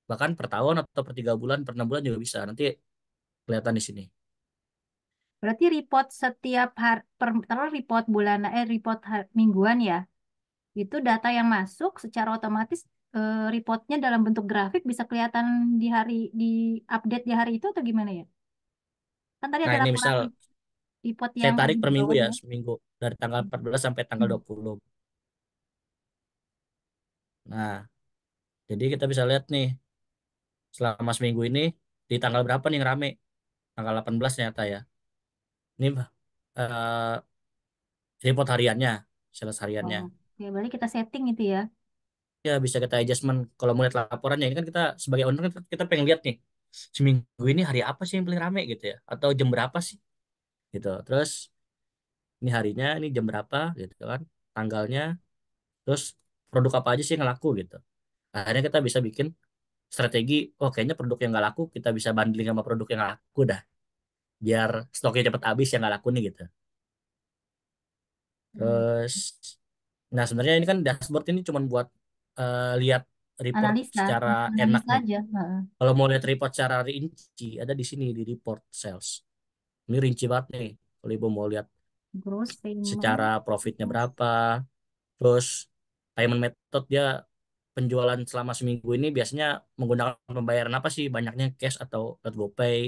bahkan per tahun atau per tiga bulan, per enam bulan juga bisa. Nanti kelihatan di sini. Berarti report setiap hari, taruh report bulan, eh report mingguan ya, itu data yang masuk secara otomatis eh, reportnya dalam bentuk grafik bisa kelihatan di hari di update di hari itu atau gimana ya? Kan tadi nah, ada ini misal report yang saya tarik per minggu ya, seminggu dari tanggal 14 sampai tanggal hmm. Nah, jadi kita bisa lihat nih selama seminggu ini di tanggal berapa nih yang rame? Tanggal 18 ternyata ya. Ini uh, report hariannya, sales hariannya. Oh, ya berarti kita setting itu ya. Ya bisa kita adjustment kalau melihat laporannya ini kan kita sebagai owner kita, kita pengen lihat nih seminggu ini hari apa sih yang paling rame gitu ya atau jam berapa sih gitu. Terus ini harinya, ini jam berapa gitu kan, tanggalnya. Terus produk apa aja sih yang laku gitu akhirnya kita bisa bikin strategi oh kayaknya produk yang nggak laku kita bisa bundling sama produk yang laku dah biar stoknya cepat habis yang nggak laku nih gitu hmm. terus nah sebenarnya ini kan dashboard ini cuma buat uh, lihat report analisa, secara hmm, analisa enak aja. Kalau mau lihat report secara rinci ada di sini di report sales. Ini rinci banget nih. Kalau ibu mau lihat Grossing. secara profitnya berapa, terus payment method dia penjualan selama seminggu ini biasanya menggunakan pembayaran apa sih? Banyaknya cash atau lewat GoPay?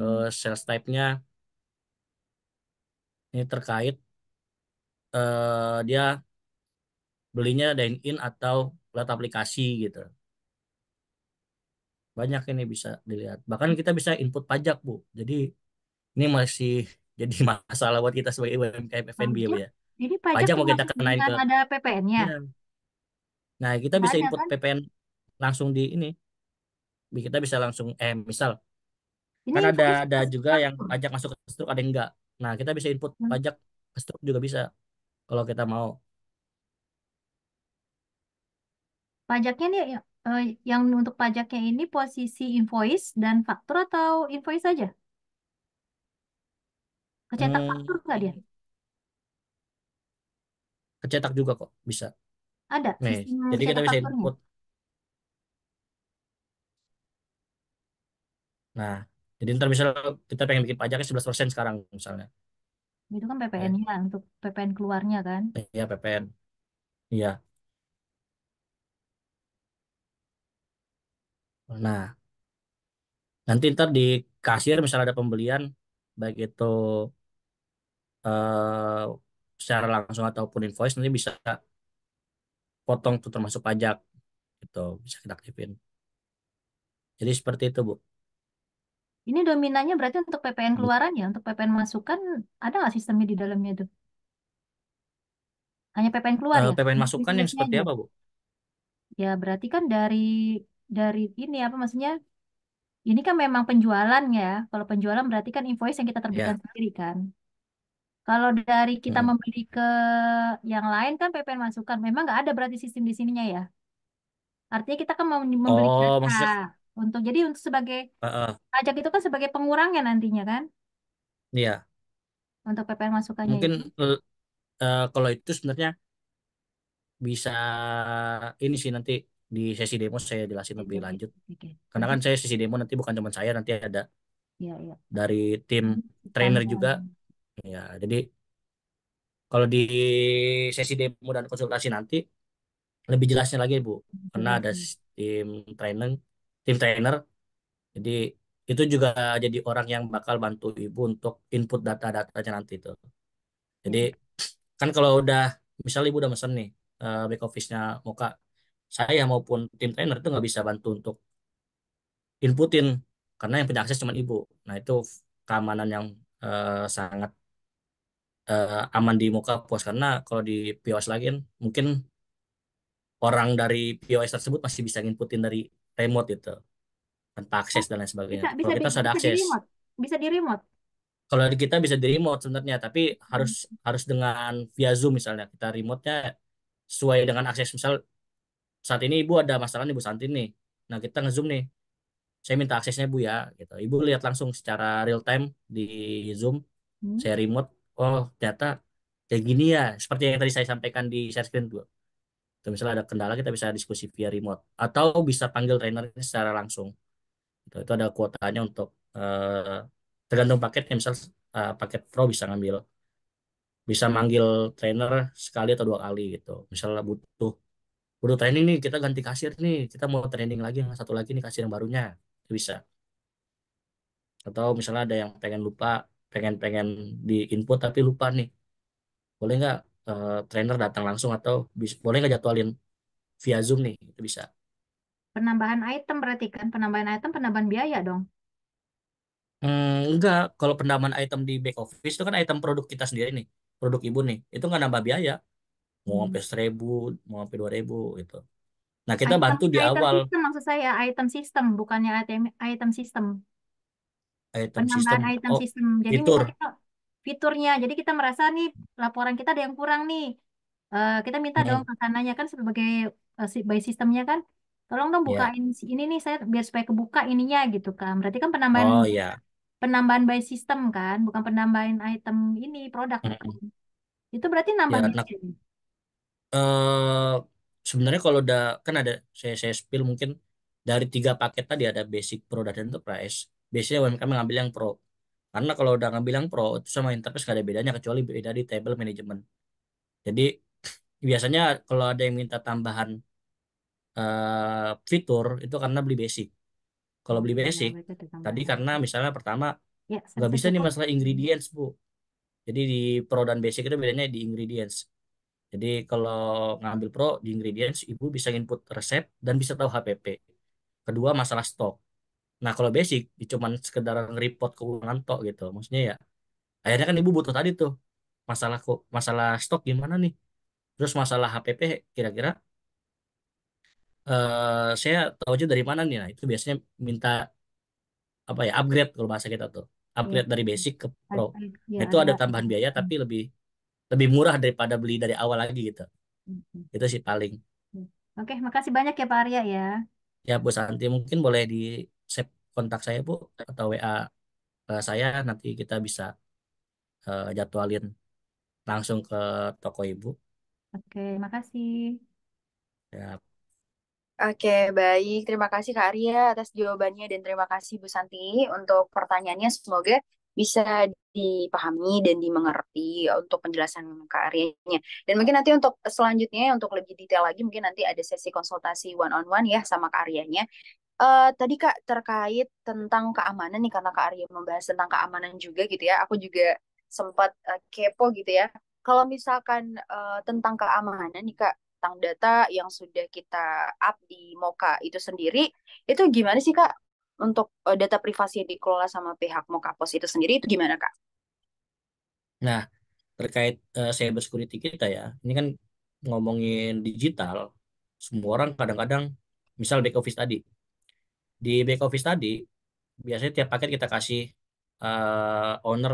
uh, sales type-nya ini terkait uh, dia belinya dine in atau lewat aplikasi gitu. Banyak ini bisa dilihat. Bahkan kita bisa input pajak, Bu. Jadi ini masih jadi masalah buat kita sebagai UMKM F&B ya, ya. Jadi pajak Pajak mau kita kenain dengan ada PPN-nya. ya. Nah, kita Nggak bisa input kan? PPN langsung di ini. Kita bisa langsung eh misal Ini kan ada ada juga yang pajak masuk ke struk ada yang enggak. Nah, kita bisa input Hmm. pajak ke struk juga bisa kalau kita mau. Pajaknya nih ya, eh, yang untuk pajaknya ini posisi invoice dan faktur atau invoice saja? Kecetak Hmm, faktur nggak dia? Kecetak juga kok, bisa. Ada Nih, sistem jadi kita bisa faktornya. input. Nah, jadi ntar misalnya kita pengen bikin pajaknya 11% sekarang misalnya. Itu kan PPN-nya nah. untuk PPN keluarnya kan. iya PPN. Iya. Nah, nanti ntar di kasir misalnya ada pembelian baik itu eh, secara langsung ataupun invoice nanti bisa potong tuh termasuk pajak gitu bisa kita aktifin jadi seperti itu Bu ini dominannya berarti untuk PPN hmm. keluaran ya untuk PPN masukan ada nggak sistemnya di dalamnya itu hanya PPN keluar uh, ya PPN masukan yang seperti apa Bu ya berarti kan dari dari ini apa maksudnya ini kan memang penjualan ya kalau penjualan berarti kan invoice yang kita terbitkan yeah. sendiri kan kalau dari kita hmm. membeli ke yang lain kan PPN masukan. Memang nggak ada berarti sistem di sininya ya. Artinya kita kan mau membeli Oh, data maksudnya, untuk jadi untuk sebagai Uh-uh. pajak itu kan sebagai pengurangnya nantinya kan Iya. untuk PPN masukannya Mungkin itu. uh, eh, kalau itu sebenarnya bisa ini sih nanti di sesi demo saya jelasin lebih oke, lanjut. oke. Karena kan saya sesi demo nanti bukan cuma saya, nanti ada iya, iya. dari tim hmm, trainer juga. Ya, jadi kalau di sesi demo dan konsultasi nanti lebih jelasnya lagi Bu, karena ada hmm. tim trainer, tim trainer. Jadi itu juga jadi orang yang bakal bantu Ibu untuk input data-datanya nanti itu. Jadi hmm. kan kalau udah misalnya Ibu udah mesen nih eh, back office-nya Moka, saya maupun tim trainer itu nggak bisa bantu untuk inputin karena yang punya akses cuma ibu. Nah itu keamanan yang uh, sangat uh, aman di muka puas karena kalau di POS lagi kan, mungkin orang dari POS tersebut masih bisa inputin dari remote gitu tanpa akses oh, dan lain sebagainya. Bisa, bisa kalau kita di, sudah bisa akses, di remote. bisa di remote. Kalau di kita bisa di remote sebenarnya, tapi hmm. harus harus dengan via Zoom misalnya. Kita remote-nya sesuai dengan akses misal saat ini ibu ada masalah nih Bu Santi nih. Nah, kita nge-zoom nih. Saya minta aksesnya Bu ya gitu. Ibu lihat langsung secara real time di Zoom. Hmm. Saya remote oh ternyata kayak gini ya seperti yang tadi saya sampaikan di share screen dua kalau misalnya ada kendala kita bisa diskusi via remote atau bisa panggil trainer secara langsung gitu, itu, ada kuotanya untuk uh, tergantung paketnya misal uh, paket pro bisa ngambil bisa manggil trainer sekali atau dua kali gitu misalnya butuh butuh training nih kita ganti kasir nih kita mau training lagi yang satu lagi nih kasir yang barunya itu bisa atau misalnya ada yang pengen lupa pengen-pengen di input tapi lupa nih boleh nggak uh, trainer datang langsung atau boleh nggak jadwalin via zoom nih itu bisa penambahan item berarti kan penambahan item penambahan biaya dong Hmm, enggak, kalau penambahan item di back office itu kan item produk kita sendiri nih, produk ibu nih, itu nggak nambah biaya. Mau hmm. sampai seribu, mau sampai dua ribu gitu. Nah kita bantu di item awal. System, maksud saya item sistem, bukannya item item sistem item system. item Oh, system. Jadi fitur. kita fiturnya, jadi kita merasa nih laporan kita ada yang kurang nih. Uh, kita minta dong ke sananya kan sebagai uh, si- by sistemnya kan, tolong dong buka iya. bukain ini nih saya biar supaya kebuka ininya gitu kan. Berarti kan penambahan Oh Yeah. penambahan by system kan, bukan penambahan item ini produk mm Itu berarti nambah Ya, sebenarnya kalau udah kan ada saya saya spill mungkin dari tiga paket tadi ada basic, product dan enterprise biasanya UMKM ngambil yang pro karena kalau udah ngambil yang pro itu sama interface gak ada bedanya kecuali beda di table management jadi biasanya kalau ada yang minta tambahan uh, fitur itu karena beli basic kalau beli iya, basic ya, tadi karena misalnya pertama ya, nggak ya, bisa nih masalah ingredients bu jadi di pro dan basic itu bedanya di ingredients jadi kalau ngambil pro di ingredients ibu bisa input resep dan bisa tahu HPP kedua masalah stok Nah kalau basic ya cuma sekedar nge-report keuangan tok gitu. Maksudnya ya akhirnya kan ibu butuh tadi tuh masalah kok masalah stok gimana nih. Terus masalah HPP kira-kira eh saya tahu aja dari mana nih. Nah, itu biasanya minta apa ya upgrade kalau bahasa kita tuh. Upgrade hmm. dari basic ke pro. Iya, nah, itu ada, tambahan biaya tapi lebih lebih murah daripada beli dari awal lagi gitu. Hmm. Itu sih paling. Hmm. Oke, makasih banyak ya Pak Arya ya. Ya Bu Santi, mungkin boleh di kontak saya Bu atau WA eh, saya nanti kita bisa uh, jadwalin langsung ke toko Ibu. Oke, makasih. Ya. Oke, baik. Terima kasih Kak Arya atas jawabannya dan terima kasih Bu Santi untuk pertanyaannya. Semoga bisa dipahami dan dimengerti untuk penjelasan Kak Aryanya. Dan mungkin nanti untuk selanjutnya, untuk lebih detail lagi, mungkin nanti ada sesi konsultasi one-on-one -on -one ya sama Kak Aryanya. Uh, tadi Kak terkait tentang keamanan nih karena Kak Arya membahas tentang keamanan juga gitu ya. Aku juga sempat uh, kepo gitu ya. Kalau misalkan uh, tentang keamanan nih Kak, tentang data yang sudah kita up di Moka itu sendiri, itu gimana sih Kak untuk uh, data privasi yang dikelola sama pihak Moka Pos itu sendiri itu gimana Kak? Nah, terkait uh, cyber security kita ya. Ini kan ngomongin digital, semua orang kadang-kadang misal back office tadi di back office tadi biasanya tiap paket kita kasih uh, owner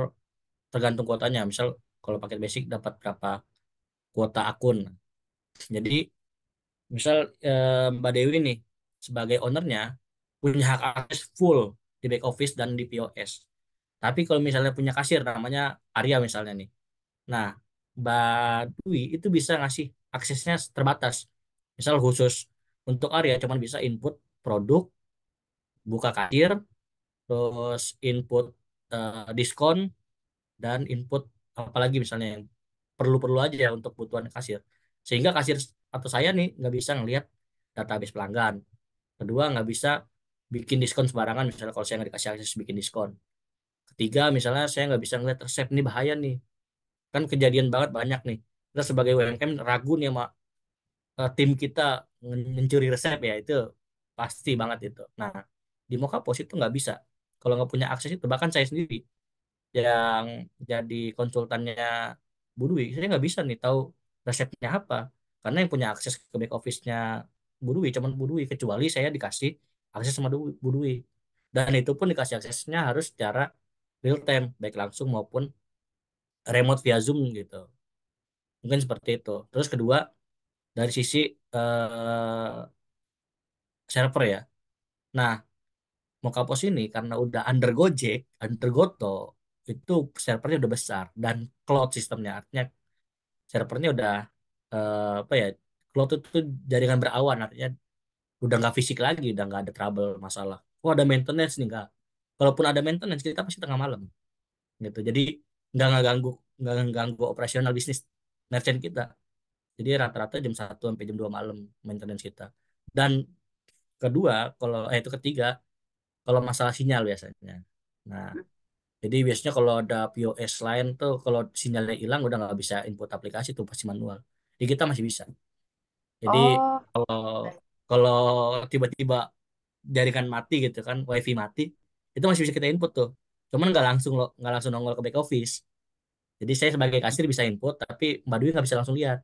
tergantung kuotanya misal kalau paket basic dapat berapa kuota akun jadi misal uh, Mbak Dewi nih sebagai ownernya punya hak akses full di back office dan di POS tapi kalau misalnya punya kasir namanya Arya misalnya nih nah Mbak Dewi itu bisa ngasih aksesnya terbatas misal khusus untuk Arya cuman bisa input produk buka kasir, terus input uh, diskon dan input apalagi misalnya yang perlu-perlu aja ya untuk kebutuhan kasir. Sehingga kasir atau saya nih nggak bisa ngelihat database pelanggan. Kedua nggak bisa bikin diskon sembarangan misalnya kalau saya nggak dikasih akses bikin diskon. Ketiga misalnya saya nggak bisa ngelihat resep nih bahaya nih. Kan kejadian banget banyak nih. Kita sebagai UMKM ragu nih sama eh, tim kita mencuri resep ya itu pasti banget itu. Nah, di Mocha Post itu nggak bisa kalau nggak punya akses itu bahkan saya sendiri yang jadi konsultannya Bu saya nggak bisa nih tahu resepnya apa karena yang punya akses ke back office-nya Bu Dwi cuman Bu kecuali saya dikasih akses sama Bu dan itu pun dikasih aksesnya harus secara real time baik langsung maupun remote via Zoom gitu mungkin seperti itu terus kedua dari sisi uh, server ya nah Mokapos ini karena udah under Gojek, under Goto, itu servernya udah besar dan cloud sistemnya artinya servernya udah uh, apa ya cloud itu jaringan berawan artinya udah nggak fisik lagi udah nggak ada trouble masalah oh ada maintenance nih nggak kalaupun ada maintenance kita pasti tengah malam gitu jadi nggak ngeganggu nggak ngeganggu operasional bisnis merchant kita jadi rata-rata jam 1 sampai jam 2 malam maintenance kita dan kedua kalau eh itu ketiga kalau masalah sinyal biasanya. Nah, hmm. jadi biasanya kalau ada POS lain tuh kalau sinyalnya hilang udah nggak bisa input aplikasi tuh pasti manual. Di kita masih bisa. Jadi oh. kalau kalau tiba-tiba jaringan mati gitu kan, wifi mati, itu masih bisa kita input tuh. Cuman nggak langsung nggak langsung nongol ke back office. Jadi saya sebagai kasir bisa input, tapi Mbak Dwi nggak bisa langsung lihat.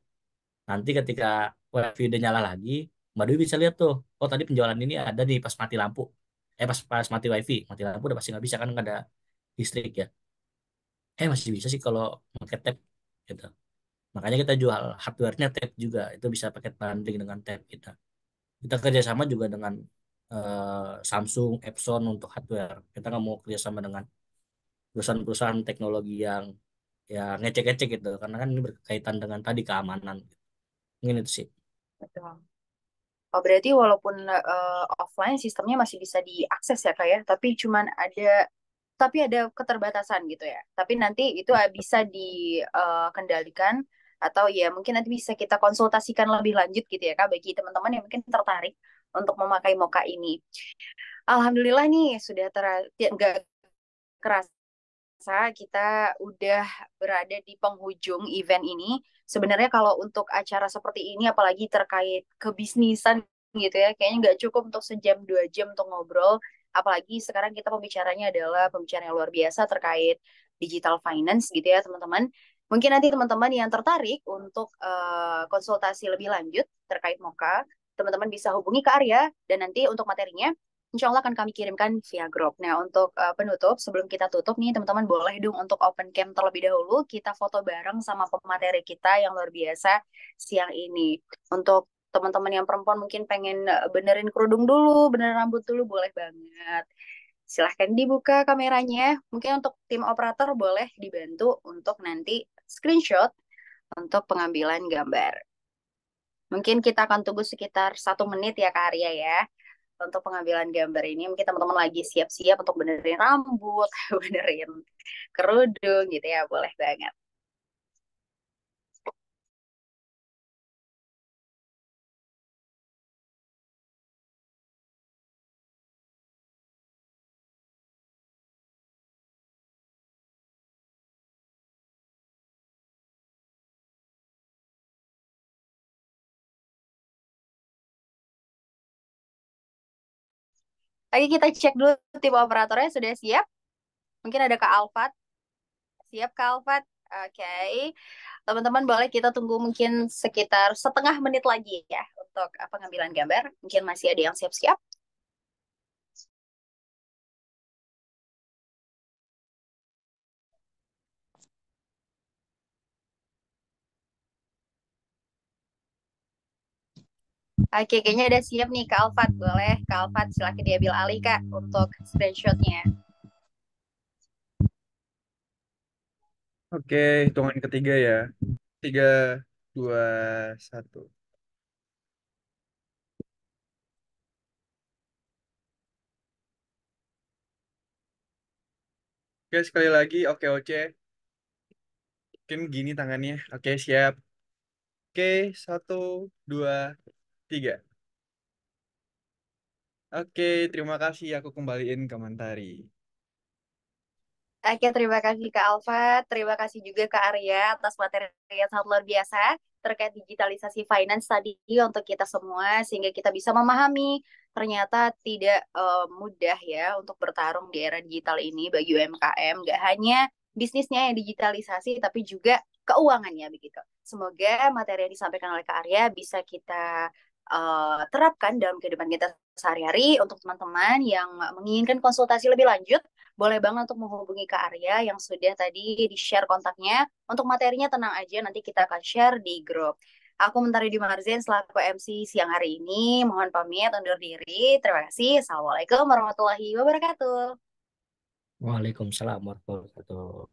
Nanti ketika wifi udah nyala lagi, Mbak Dwi bisa lihat tuh, oh tadi penjualan ini ada nih pas mati lampu eh pas pas mati wifi mati lampu udah pasti nggak bisa kan nggak ada listrik ya eh masih bisa sih kalau pakai tap gitu makanya kita jual hardwarenya tap juga itu bisa pakai bundling dengan tap kita kita kerjasama juga dengan uh, Samsung Epson untuk hardware kita nggak mau kerjasama dengan perusahaan-perusahaan teknologi yang ya ngecek-ngecek gitu karena kan ini berkaitan dengan tadi keamanan gitu. mungkin itu sih Betul. Oh, berarti walaupun uh, offline sistemnya masih bisa diakses ya kak ya, tapi cuman ada tapi ada keterbatasan gitu ya. Tapi nanti itu bisa dikendalikan eh, uh, atau ya mungkin nanti bisa kita konsultasikan lebih lanjut gitu ya kak bagi teman-teman yang mungkin tertarik untuk memakai Moka ini. Alhamdulillah nih sudah ter enggak keras terasa kita udah berada di penghujung event ini. Sebenarnya kalau untuk acara seperti ini, apalagi terkait kebisnisan gitu ya, kayaknya nggak cukup untuk sejam dua jam untuk ngobrol. Apalagi sekarang kita pembicaranya adalah pembicara yang luar biasa terkait digital finance gitu ya teman-teman. Mungkin nanti teman-teman yang tertarik untuk uh, konsultasi lebih lanjut terkait Moka, teman-teman bisa hubungi ke Arya dan nanti untuk materinya insya Allah akan kami kirimkan via grup. Nah, untuk uh, penutup, sebelum kita tutup nih, teman-teman boleh dong untuk open cam terlebih dahulu, kita foto bareng sama pemateri kita yang luar biasa siang ini. Untuk teman-teman yang perempuan mungkin pengen eh, benerin kerudung dulu, benerin rambut dulu, boleh banget. Silahkan dibuka kameranya. Mungkin untuk tim operator boleh dibantu untuk nanti screenshot untuk pengambilan gambar. Mungkin kita akan tunggu sekitar satu menit ya Kak Arya ya untuk pengambilan gambar ini mungkin teman-teman lagi siap-siap untuk benerin rambut, benerin kerudung gitu ya, boleh banget. Oke, kita cek dulu tipe operatornya sudah siap. Mungkin ada Kak Alfat. Siap Kak Alfat? Oke. Teman-teman boleh kita tunggu mungkin sekitar setengah menit lagi ya untuk eh, pengambilan gambar. Mungkin masih ada yang siap-siap. Oke, kayaknya udah siap nih Kak Alfat. Boleh Kak Alfat silakan diambil alih Kak untuk screenshotnya. Oke, hitungan ketiga ya. Tiga, dua, satu. Oke, sekali lagi. Oke, Oce. Mungkin gini tangannya. Oke, siap. Oke, satu, dua, Tiga. Oke, terima kasih. Aku kembaliin ke Oke, terima kasih ke Alfa, terima kasih juga ke Arya atas materi yang sangat luar biasa terkait digitalisasi finance tadi untuk kita semua sehingga kita bisa memahami ternyata tidak uh, mudah ya untuk bertarung di era digital ini bagi UMKM nggak hanya bisnisnya yang digitalisasi tapi juga keuangannya begitu. Semoga materi yang disampaikan oleh Kak Arya bisa kita uh, terapkan dalam kehidupan kita sehari-hari. Untuk teman-teman yang menginginkan konsultasi lebih lanjut, boleh banget untuk menghubungi Kak Arya yang sudah tadi di-share kontaknya. Untuk materinya tenang aja, nanti kita akan share di grup. Aku Mentari di Marzen, selaku MC siang hari ini. Mohon pamit undur diri. Terima kasih. Assalamualaikum warahmatullahi wabarakatuh. Waalaikumsalam warahmatullahi wabarakatuh.